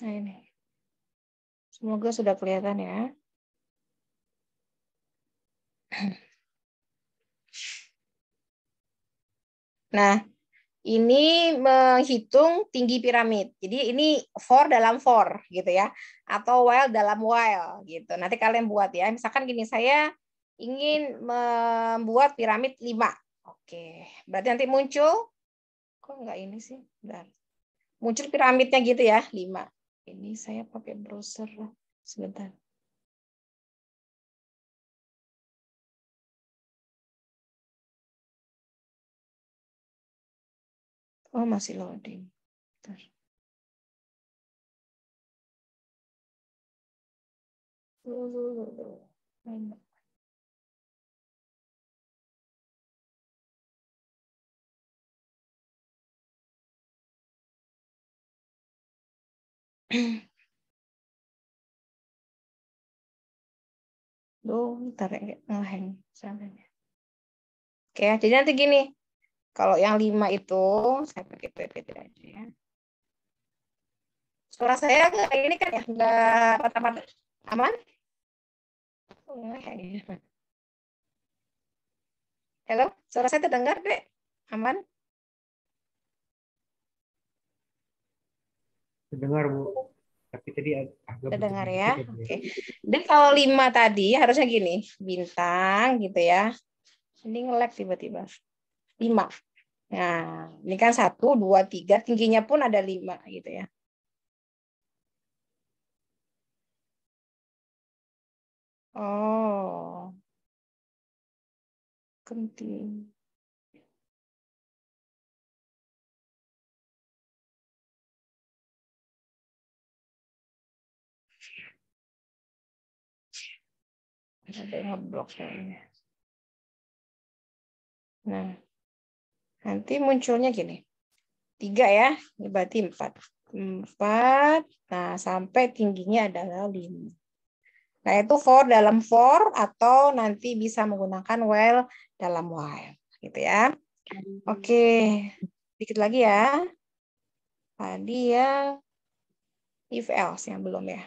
Nah ini. Semoga sudah kelihatan ya. Nah, ini menghitung tinggi piramid. Jadi ini for dalam for gitu ya, atau while dalam while gitu. Nanti kalian buat ya. Misalkan gini, saya ingin membuat piramid 5. Oke, berarti nanti muncul, kok enggak ini sih? Bentar. Muncul piramidnya gitu ya, 5. Ini saya pakai browser sebentar. Oh, masih loading. Bentar. Banyak. ntar ya, ngeheng. Oke, jadi nanti gini. Kalau yang lima itu, saya pakai PPT aja ya. Suara saya kayak ini kan ya, nggak patah-patah. Aman? Oh, Halo, suara saya terdengar, Dek? Aman? Terdengar, Bu. Tapi tadi agak terdengar ya. ya Oke. Okay. Dan kalau lima tadi harusnya gini, bintang gitu ya. Ini ngelag tiba-tiba. Lima. Nah, ini kan satu, dua, tiga, tingginya pun ada lima gitu ya. Oh, kenting. Ada yang ngeblok kayaknya. Nah. Nanti munculnya gini. tiga ya, ini berarti empat empat nah sampai tingginya adalah lima Nah itu for dalam for atau nanti bisa menggunakan while dalam while. Gitu ya. Oke, sedikit lagi ya. Tadi ya if else yang belum ya.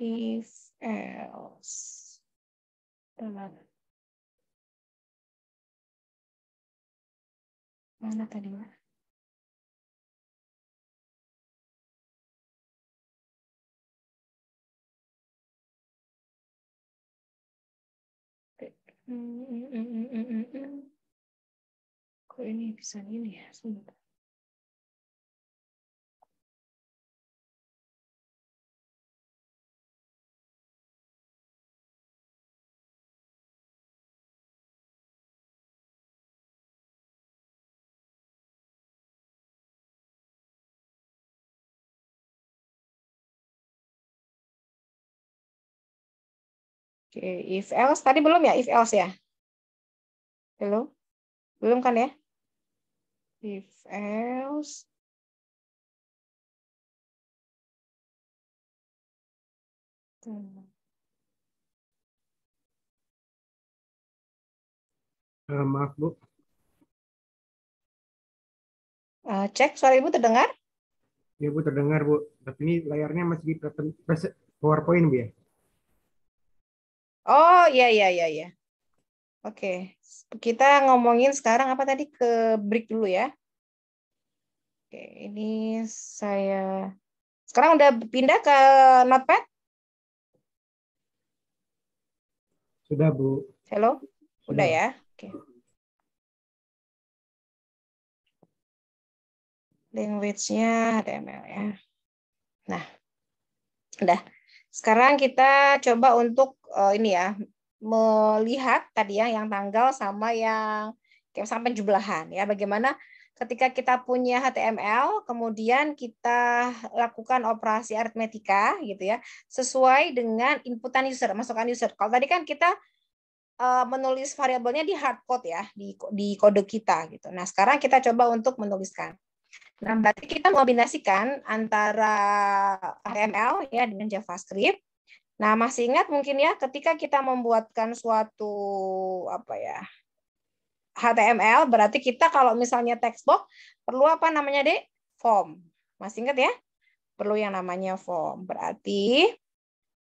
If else. Mana tadi, Mak? Hmm, hmm, hmm, hmm, hmm. Kok ini bisa gini ya? Sebentar. Oke, okay, if else tadi belum ya? If else ya? Belum? Belum kan ya? If else Uh, maaf, Bu. Uh, cek suara Ibu terdengar? Ya, Bu terdengar, Bu. Tapi ini layarnya masih di PowerPoint, Bu ya? Oh iya iya iya iya. Oke, okay. kita ngomongin sekarang apa tadi ke break dulu ya. Oke, ini saya sekarang udah pindah ke Notepad? Sudah, Bu. Halo. Sudah, Udah ya? Oke. Okay. Language-nya HTML ya. Nah, udah. Sekarang kita coba untuk uh, ini ya, melihat tadi ya yang tanggal sama yang sampai jumlahan ya bagaimana ketika kita punya HTML kemudian kita lakukan operasi aritmetika gitu ya sesuai dengan inputan user masukan user kalau tadi kan kita uh, menulis variabelnya di hardcode ya di di kode kita gitu nah sekarang kita coba untuk menuliskan Nah, berarti kita mengombinasikan antara HTML ya dengan JavaScript. Nah, masih ingat mungkin ya ketika kita membuatkan suatu apa ya HTML berarti kita kalau misalnya textbox perlu apa namanya deh form. Masih ingat ya? Perlu yang namanya form. Berarti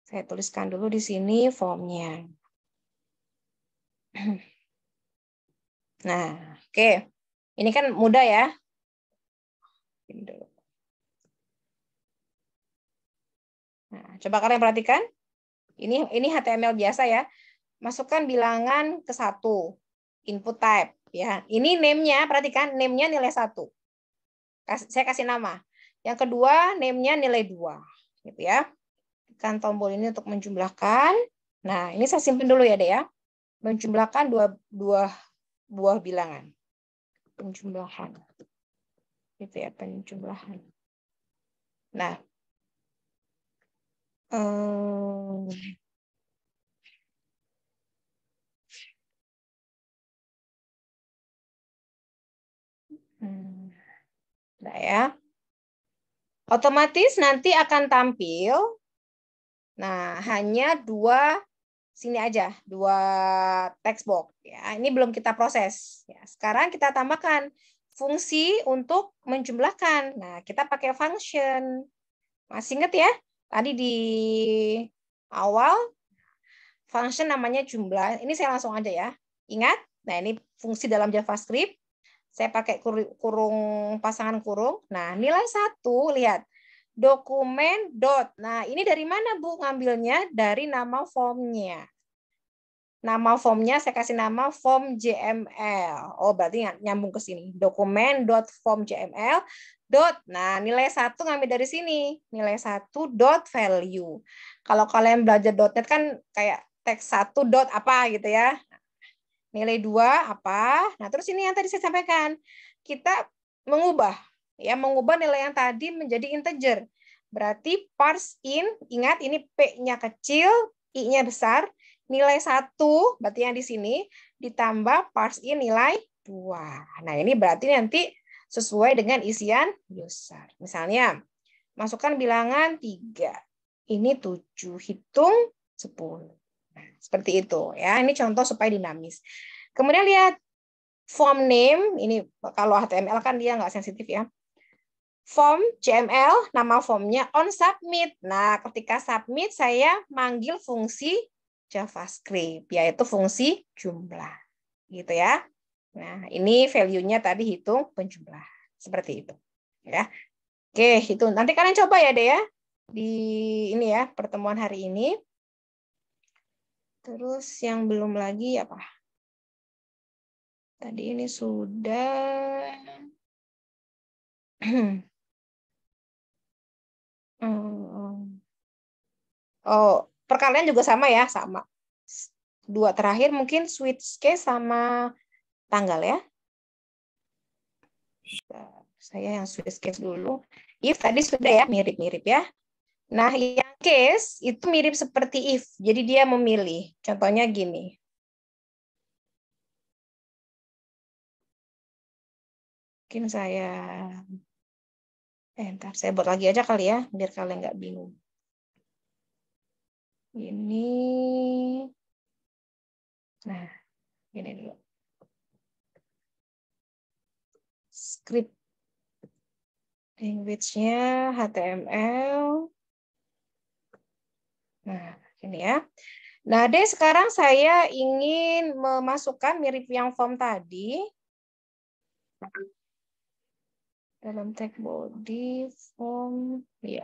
saya tuliskan dulu di sini formnya. Nah, oke. Okay. Ini kan mudah ya. Ini Nah, coba kalian perhatikan. Ini ini HTML biasa ya. Masukkan bilangan ke satu. Input type ya. Ini name-nya, perhatikan name-nya nilai satu. Saya kasih nama. Yang kedua, name-nya nilai dua. Gitu ya. Tekan tombol ini untuk menjumlahkan. Nah, ini saya simpen dulu ya, deh ya. Menjumlahkan dua, dua buah bilangan. Penjumlahan gitu ya penjumlahan. Nah, um, Nah ya. Otomatis nanti akan tampil. Nah, hanya dua sini aja, dua textbox ya. Ini belum kita proses ya. Sekarang kita tambahkan fungsi untuk menjumlahkan. Nah, kita pakai function. Masih ingat ya? Tadi di awal function namanya jumlah. Ini saya langsung aja ya. Ingat? Nah, ini fungsi dalam JavaScript. Saya pakai kurung pasangan kurung. Nah, nilai satu lihat dokumen dot. Nah, ini dari mana Bu ngambilnya? Dari nama formnya. Nama formnya saya kasih nama form JML. Oh, berarti nyambung ke sini. Dokumen.formjml. Dot. Nah, nilai satu ngambil dari sini. Nilai satu dot value. Kalau kalian belajar dotnet kan kayak teks satu dot apa gitu ya. Nilai dua apa. Nah, terus ini yang tadi saya sampaikan. Kita mengubah. Ya, mengubah nilai yang tadi menjadi integer. Berarti parse in, ingat ini P-nya kecil, I-nya besar, nilai satu berarti yang di sini, ditambah parse in nilai 2. Nah, ini berarti nanti sesuai dengan isian user. Misalnya, masukkan bilangan tiga. Ini tujuh hitung sepuluh. Nah, seperti itu ya. Ini contoh supaya dinamis. Kemudian lihat form name. Ini kalau HTML kan dia nggak sensitif ya. Form CML, nama formnya on submit. Nah, ketika submit saya manggil fungsi JavaScript, yaitu fungsi jumlah. Gitu ya. Nah, ini value-nya tadi hitung penjumlah. Seperti itu. Ya. Oke, itu nanti kalian coba ya, deh ya. Di ini ya, pertemuan hari ini. Terus yang belum lagi apa? Tadi ini sudah Oh, oh perkalian juga sama ya, sama. Dua terakhir mungkin switch case sama tanggal ya. Saya yang switch case dulu. If tadi sudah ya, mirip-mirip ya. Nah, yang case itu mirip seperti if. Jadi dia memilih. Contohnya gini. Mungkin saya eh, ntar saya buat lagi aja kali ya, biar kalian nggak bingung ini nah ini dulu script language-nya HTML nah ini ya nah deh sekarang saya ingin memasukkan mirip yang form tadi dalam tag body form ya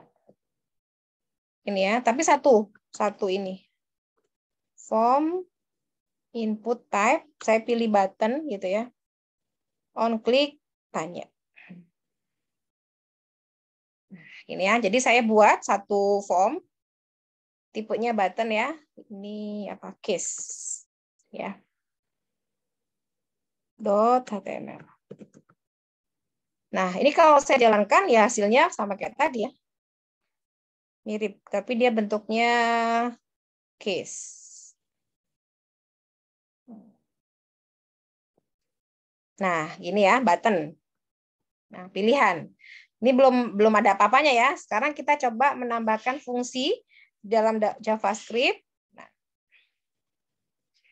ini ya tapi satu satu ini. Form input type, saya pilih button gitu ya. On click tanya. Nah, Ini ya, jadi saya buat satu form tipenya button ya. Ini apa case ya. Dot .html. Nah, ini kalau saya jalankan ya hasilnya sama kayak tadi ya mirip, tapi dia bentuknya case. Nah, gini ya button. Nah, pilihan. Ini belum belum ada apa-apanya ya. Sekarang kita coba menambahkan fungsi dalam JavaScript. Nah,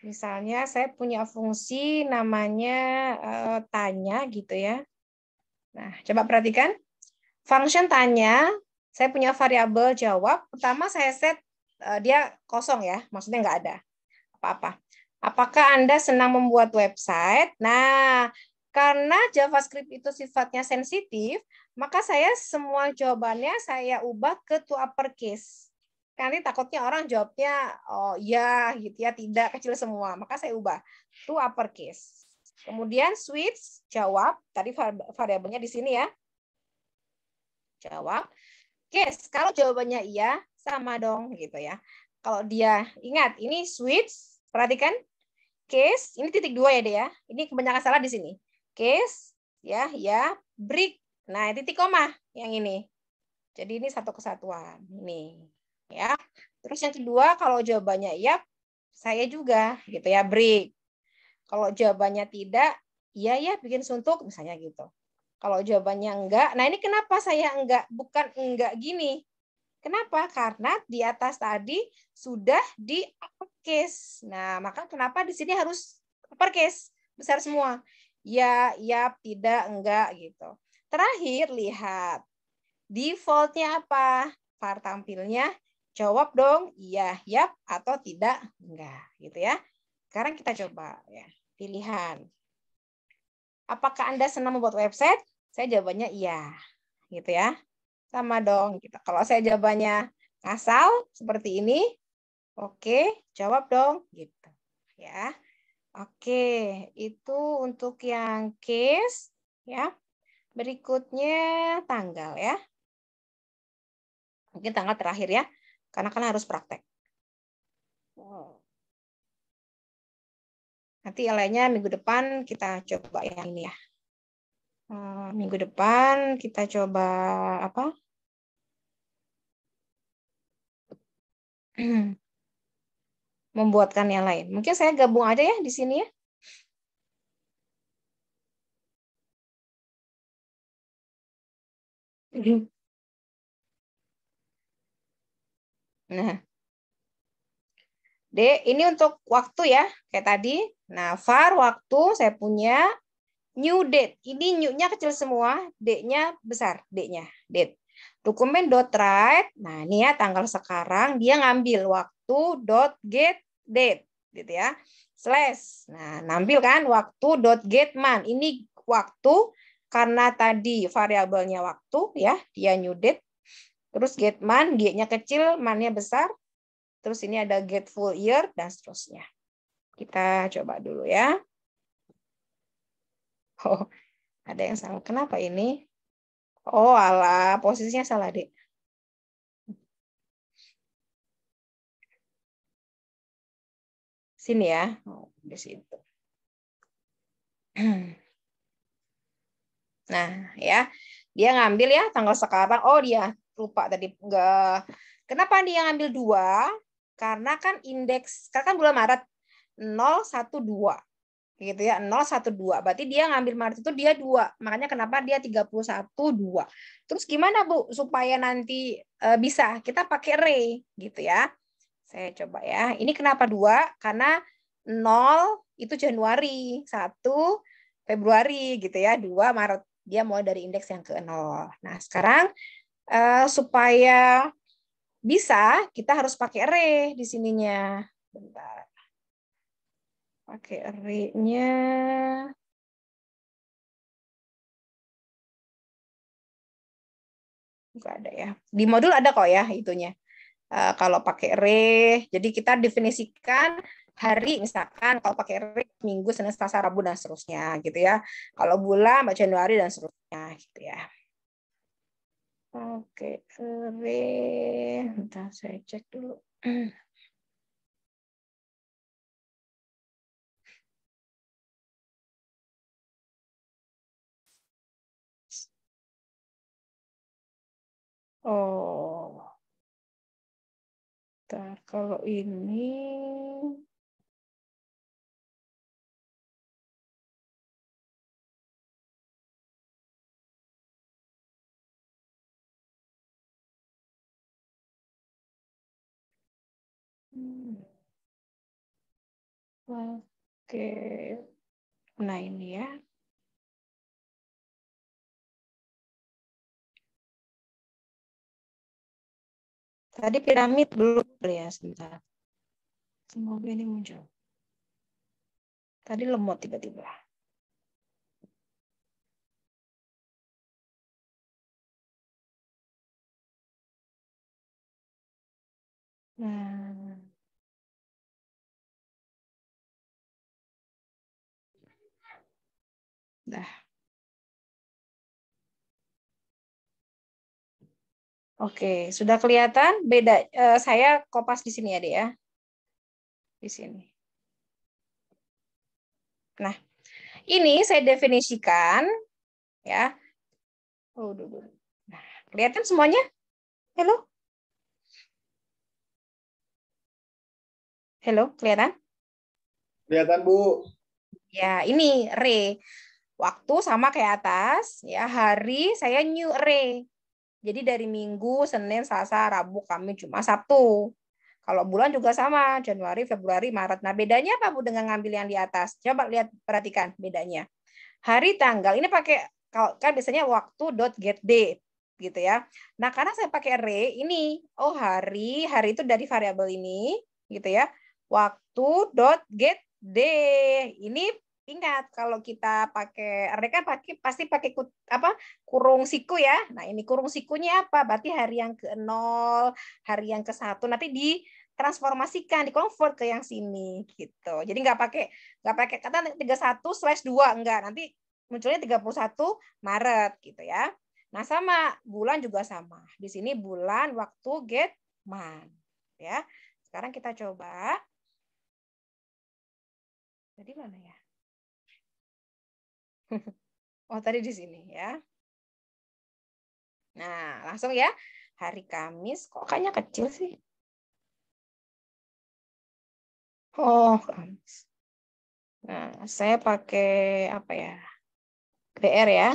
misalnya saya punya fungsi namanya e, tanya gitu ya. Nah, coba perhatikan. Function tanya saya punya variabel jawab. Pertama saya set eh, dia kosong ya, maksudnya nggak ada apa-apa. Apakah Anda senang membuat website? Nah, karena JavaScript itu sifatnya sensitif, maka saya semua jawabannya saya ubah ke to uppercase. ini takutnya orang jawabnya oh ya gitu ya tidak kecil semua, maka saya ubah to uppercase. Kemudian switch jawab, tadi variabelnya di sini ya. Jawab case. Kalau jawabannya iya, sama dong gitu ya. Kalau dia ingat ini switch, perhatikan case, ini titik dua ya deh ya. Ini kebanyakan salah di sini. Case, ya, ya, break. Nah, titik koma yang ini. Jadi ini satu kesatuan. Ini ya. Terus yang kedua kalau jawabannya iya, saya juga gitu ya, break. Kalau jawabannya tidak, iya ya bikin suntuk misalnya gitu. Kalau jawabannya enggak, nah ini kenapa saya enggak? Bukan enggak gini. Kenapa? Karena di atas tadi sudah di uppercase. Nah, maka kenapa di sini harus uppercase? Besar semua. Ya, ya, tidak, enggak gitu. Terakhir, lihat. Defaultnya apa? part tampilnya jawab dong ya, ya, atau tidak, enggak gitu ya. Sekarang kita coba ya pilihan. Apakah Anda senang membuat website? Saya jawabannya iya, gitu ya. Sama dong. Gitu. Kalau saya jawabannya asal seperti ini, oke, jawab dong, gitu. Ya. Oke, itu untuk yang case ya. Berikutnya tanggal ya. Mungkin tanggal terakhir ya, karena kan harus praktek. Nanti lainnya minggu depan kita coba yang ini ya. Eh, minggu depan kita coba apa? membuatkan yang lain. Mungkin saya gabung aja ya di sini ya. Nah. D, ini untuk waktu ya, kayak tadi. Nah, far waktu saya punya new date. Ini new-nya kecil semua, d-nya besar, d-nya, date. Dokumen dot right, Nah, ini ya tanggal sekarang dia ngambil waktu dot get date gitu ya. Slash. Nah, nampil kan waktu dot get month. Ini waktu karena tadi variabelnya waktu ya, dia new date. Terus get month, g-nya kecil, man-nya besar. Terus ini ada get full year dan seterusnya. Kita coba dulu ya. Oh, ada yang salah. Kenapa ini? Oh, ala posisinya salah, Dek. Sini ya. Oh, di situ. Nah, ya. Dia ngambil ya tanggal sekarang. Oh, dia lupa tadi enggak. Kenapa dia ngambil dua? Karena kan indeks, karena kan bulan Maret 012 gitu ya 012 berarti dia ngambil Maret itu dia dua makanya kenapa dia 31 2 terus gimana Bu supaya nanti e, bisa kita pakai array gitu ya saya coba ya ini kenapa dua karena 0 itu Januari 1 Februari gitu ya 2 Maret dia mulai dari indeks yang ke 0 nah sekarang e, supaya bisa kita harus pakai array di sininya bentar pakai R-nya. Enggak ada ya. Di modul ada kok ya itunya. Uh, kalau pakai R, jadi kita definisikan hari misalkan kalau pakai R minggu, Senin, Selasa, Rabu dan seterusnya gitu ya. Kalau bulan Mbak Januari dan seterusnya gitu ya. Oke, R. Bentar saya cek dulu. Oh. Nah, kalau ini Hmm. Oke. Nah, ini ya. Tadi piramid belum ya sebentar. Semoga ini muncul. Tadi lemot tiba-tiba. Nah. Dah. Oke, sudah kelihatan beda. Uh, saya kopas di sini ya, deh ya. Di sini. Nah, ini saya definisikan ya. Oh, Nah, kelihatan semuanya? Halo? Halo, kelihatan? Kelihatan, Bu. Ya, ini re. Waktu sama kayak atas, ya hari saya new array. Jadi dari Minggu, Senin, Selasa, Rabu, Kamis, cuma Sabtu. Kalau bulan juga sama, Januari, Februari, Maret. Nah, bedanya apa Bu dengan ngambil yang di atas? Coba lihat perhatikan bedanya. Hari tanggal ini pakai kalau kan biasanya waktu dot get day gitu ya. Nah, karena saya pakai re ini, oh hari, hari itu dari variabel ini gitu ya. Waktu dot get day. Ini Ingat kalau kita pakai mereka pakai pasti pakai apa kurung siku ya. Nah, ini kurung sikunya apa? Berarti hari yang ke nol hari yang ke satu nanti di transformasikan di convert ke yang sini gitu. Jadi nggak pakai nggak pakai kata 31 slash 2 enggak. Nanti munculnya 31 Maret gitu ya. Nah, sama bulan juga sama. Di sini bulan waktu get month ya. Sekarang kita coba. Jadi mana ya? Oh, tadi di sini ya. Nah, langsung ya. Hari Kamis, kok kayaknya kecil sih? Oh, Kamis. Nah, saya pakai apa ya? BR ya.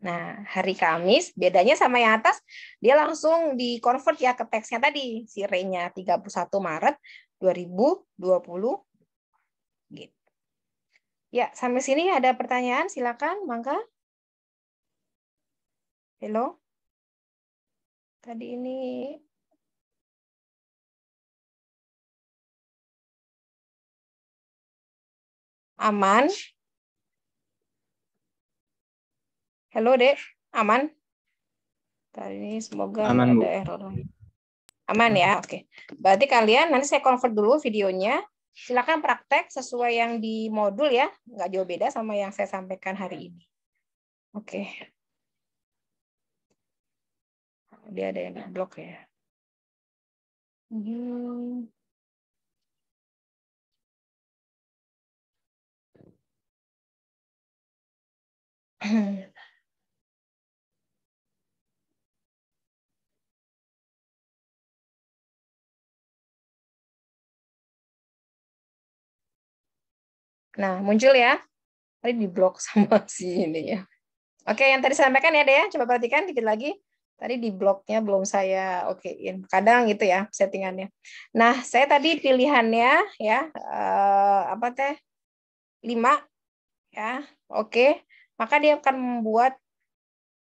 Nah, hari Kamis bedanya sama yang atas, dia langsung di-convert ya ke teksnya tadi. Si R-nya 31 Maret, 2020 gitu. Ya, sampai sini ada pertanyaan silakan Mangga. Halo. Tadi ini aman. Halo, Dek. Aman? Tadi ini semoga aman, ada Bu. error. Aman ya? Oke. Okay. Berarti kalian nanti saya convert dulu videonya. Silakan praktek sesuai yang di modul ya. Nggak jauh beda sama yang saya sampaikan hari ini. Oke. Okay. Dia ada yang blok ya. Hmm. Nah, muncul ya. Tadi di diblok sama si ini ya. Oke, yang tadi saya sampaikan ya, ya Coba perhatikan dikit lagi. Tadi di bloknya belum saya okein. Kadang gitu ya settingannya. Nah, saya tadi pilihannya ya eh, apa teh? lima ya. Oke. Maka dia akan membuat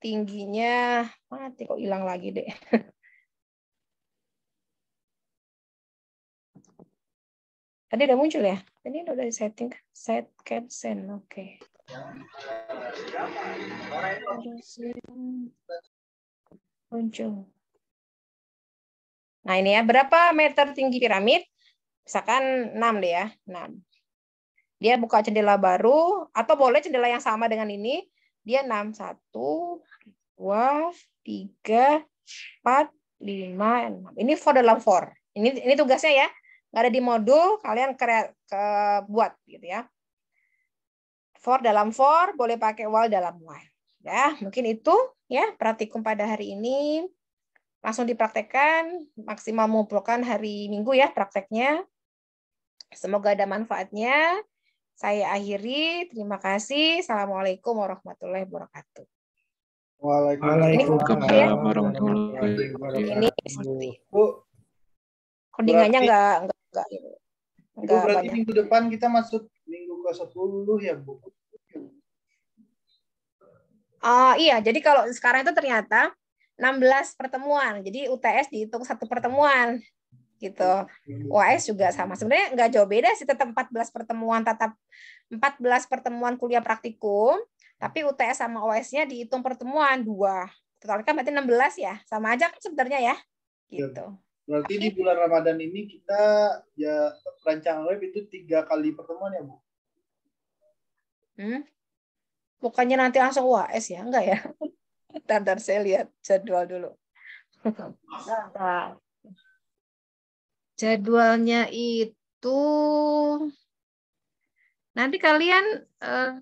tingginya mati kok hilang lagi, deh Tadi udah muncul ya? Tadi udah setting kan? set caption. Oke. Okay. Muncul. Nah, ini ya berapa meter tinggi piramid? Misalkan 6 deh ya, 6. Dia buka jendela baru atau boleh jendela yang sama dengan ini. Dia 6 1 2 3 4 5 6. Ini for dalam for. Ini ini tugasnya ya nggak ada di modul, kalian kre, ke, buat gitu ya. For dalam for, boleh pakai while dalam while. Ya, mungkin itu ya praktikum pada hari ini. Langsung dipraktekkan, maksimal mengumpulkan hari Minggu ya prakteknya. Semoga ada manfaatnya. Saya akhiri, terima kasih. Assalamualaikum warahmatullahi wabarakatuh. Waalaikumsalam warahmatullahi wabarakatuh. Ini seperti kodingannya nggak Enggak. Enggak itu berarti banyak. minggu depan kita masuk minggu ke 10 ya, Bu. Oh iya, jadi kalau sekarang itu ternyata 16 pertemuan. Jadi UTS dihitung satu pertemuan gitu. UAS juga sama. Sebenarnya nggak jauh beda sih tetap 14 pertemuan tatap 14 pertemuan kuliah praktikum, tapi UTS sama OS-nya dihitung pertemuan dua. Total kan berarti 16 ya. Sama aja kan sebenarnya ya. Iya. Gitu. Berarti di bulan Ramadan ini kita ya rancang web itu tiga kali pertemuan ya Bu? Hmm? Bukannya nanti langsung UAS ya? Enggak ya? Tantar saya lihat jadwal dulu. Jadwalnya itu nanti kalian Uh,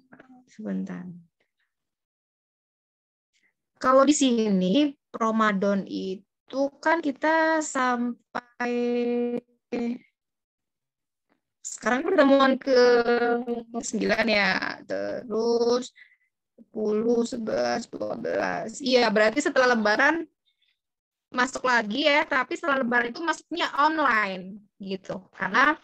sebentar. Kalau di sini Ramadan itu itu kan kita sampai sekarang pertemuan ke 9 ya terus 10, 11, 12 iya berarti setelah lebaran masuk lagi ya tapi setelah lebaran itu masuknya online gitu karena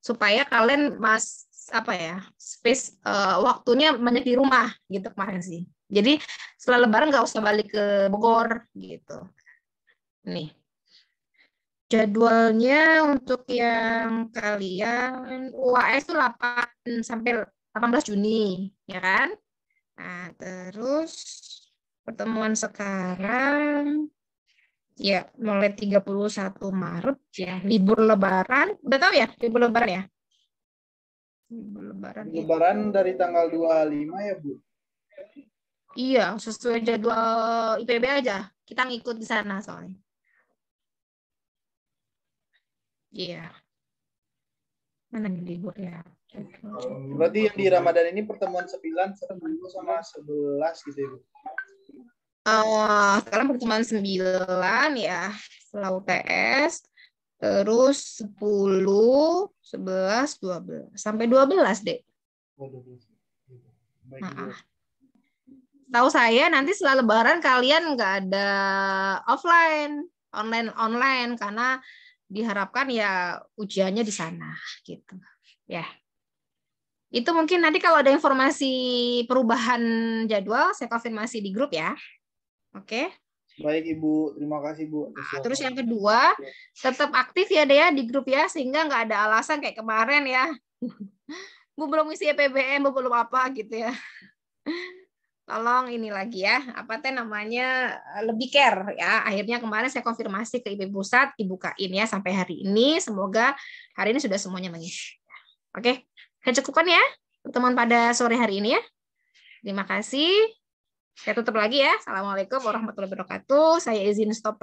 supaya kalian mas apa ya space uh, waktunya banyak di rumah gitu kemarin sih jadi setelah lebaran nggak usah balik ke Bogor gitu Nih. Jadwalnya untuk yang kalian UAS itu 8 sampai 18 Juni, ya kan? Nah, terus pertemuan sekarang ya mulai 31 Maret ya, libur lebaran. Udah tahu ya libur lebaran ya? Libur lebaran. Ya. Lebaran ya. dari tanggal 25 ya, Bu. Iya, sesuai jadwal IPB aja. Kita ngikut di sana soalnya. Iya. Mana libur ya? Berarti yang di Ramadan ini pertemuan 9, 10 sama 11 gitu ya, Bu? Uh, sekarang pertemuan 9 ya, setelah UTS, terus 10, 11, 12, sampai 12 deh. nah, oh, tahu saya nanti setelah lebaran kalian nggak ada offline, online online karena diharapkan ya ujiannya di sana gitu ya itu mungkin nanti kalau ada informasi perubahan jadwal saya konfirmasi di grup ya oke baik ibu terima kasih bu nah, terus yang kedua tetap aktif ya dea di grup ya sehingga nggak ada alasan kayak kemarin ya bu belum isi e PBM bu belum apa gitu ya tolong ini lagi ya, apa teh namanya eh, lebih care ya. Akhirnya kemarin saya konfirmasi ke Ibu pusat, dibukain ya sampai hari ini. Semoga hari ini sudah semuanya mengisi. Oke, saya cukupkan ya teman pada sore hari ini ya. Terima kasih. Saya tutup lagi ya. Assalamualaikum warahmatullahi wabarakatuh. Saya izin stop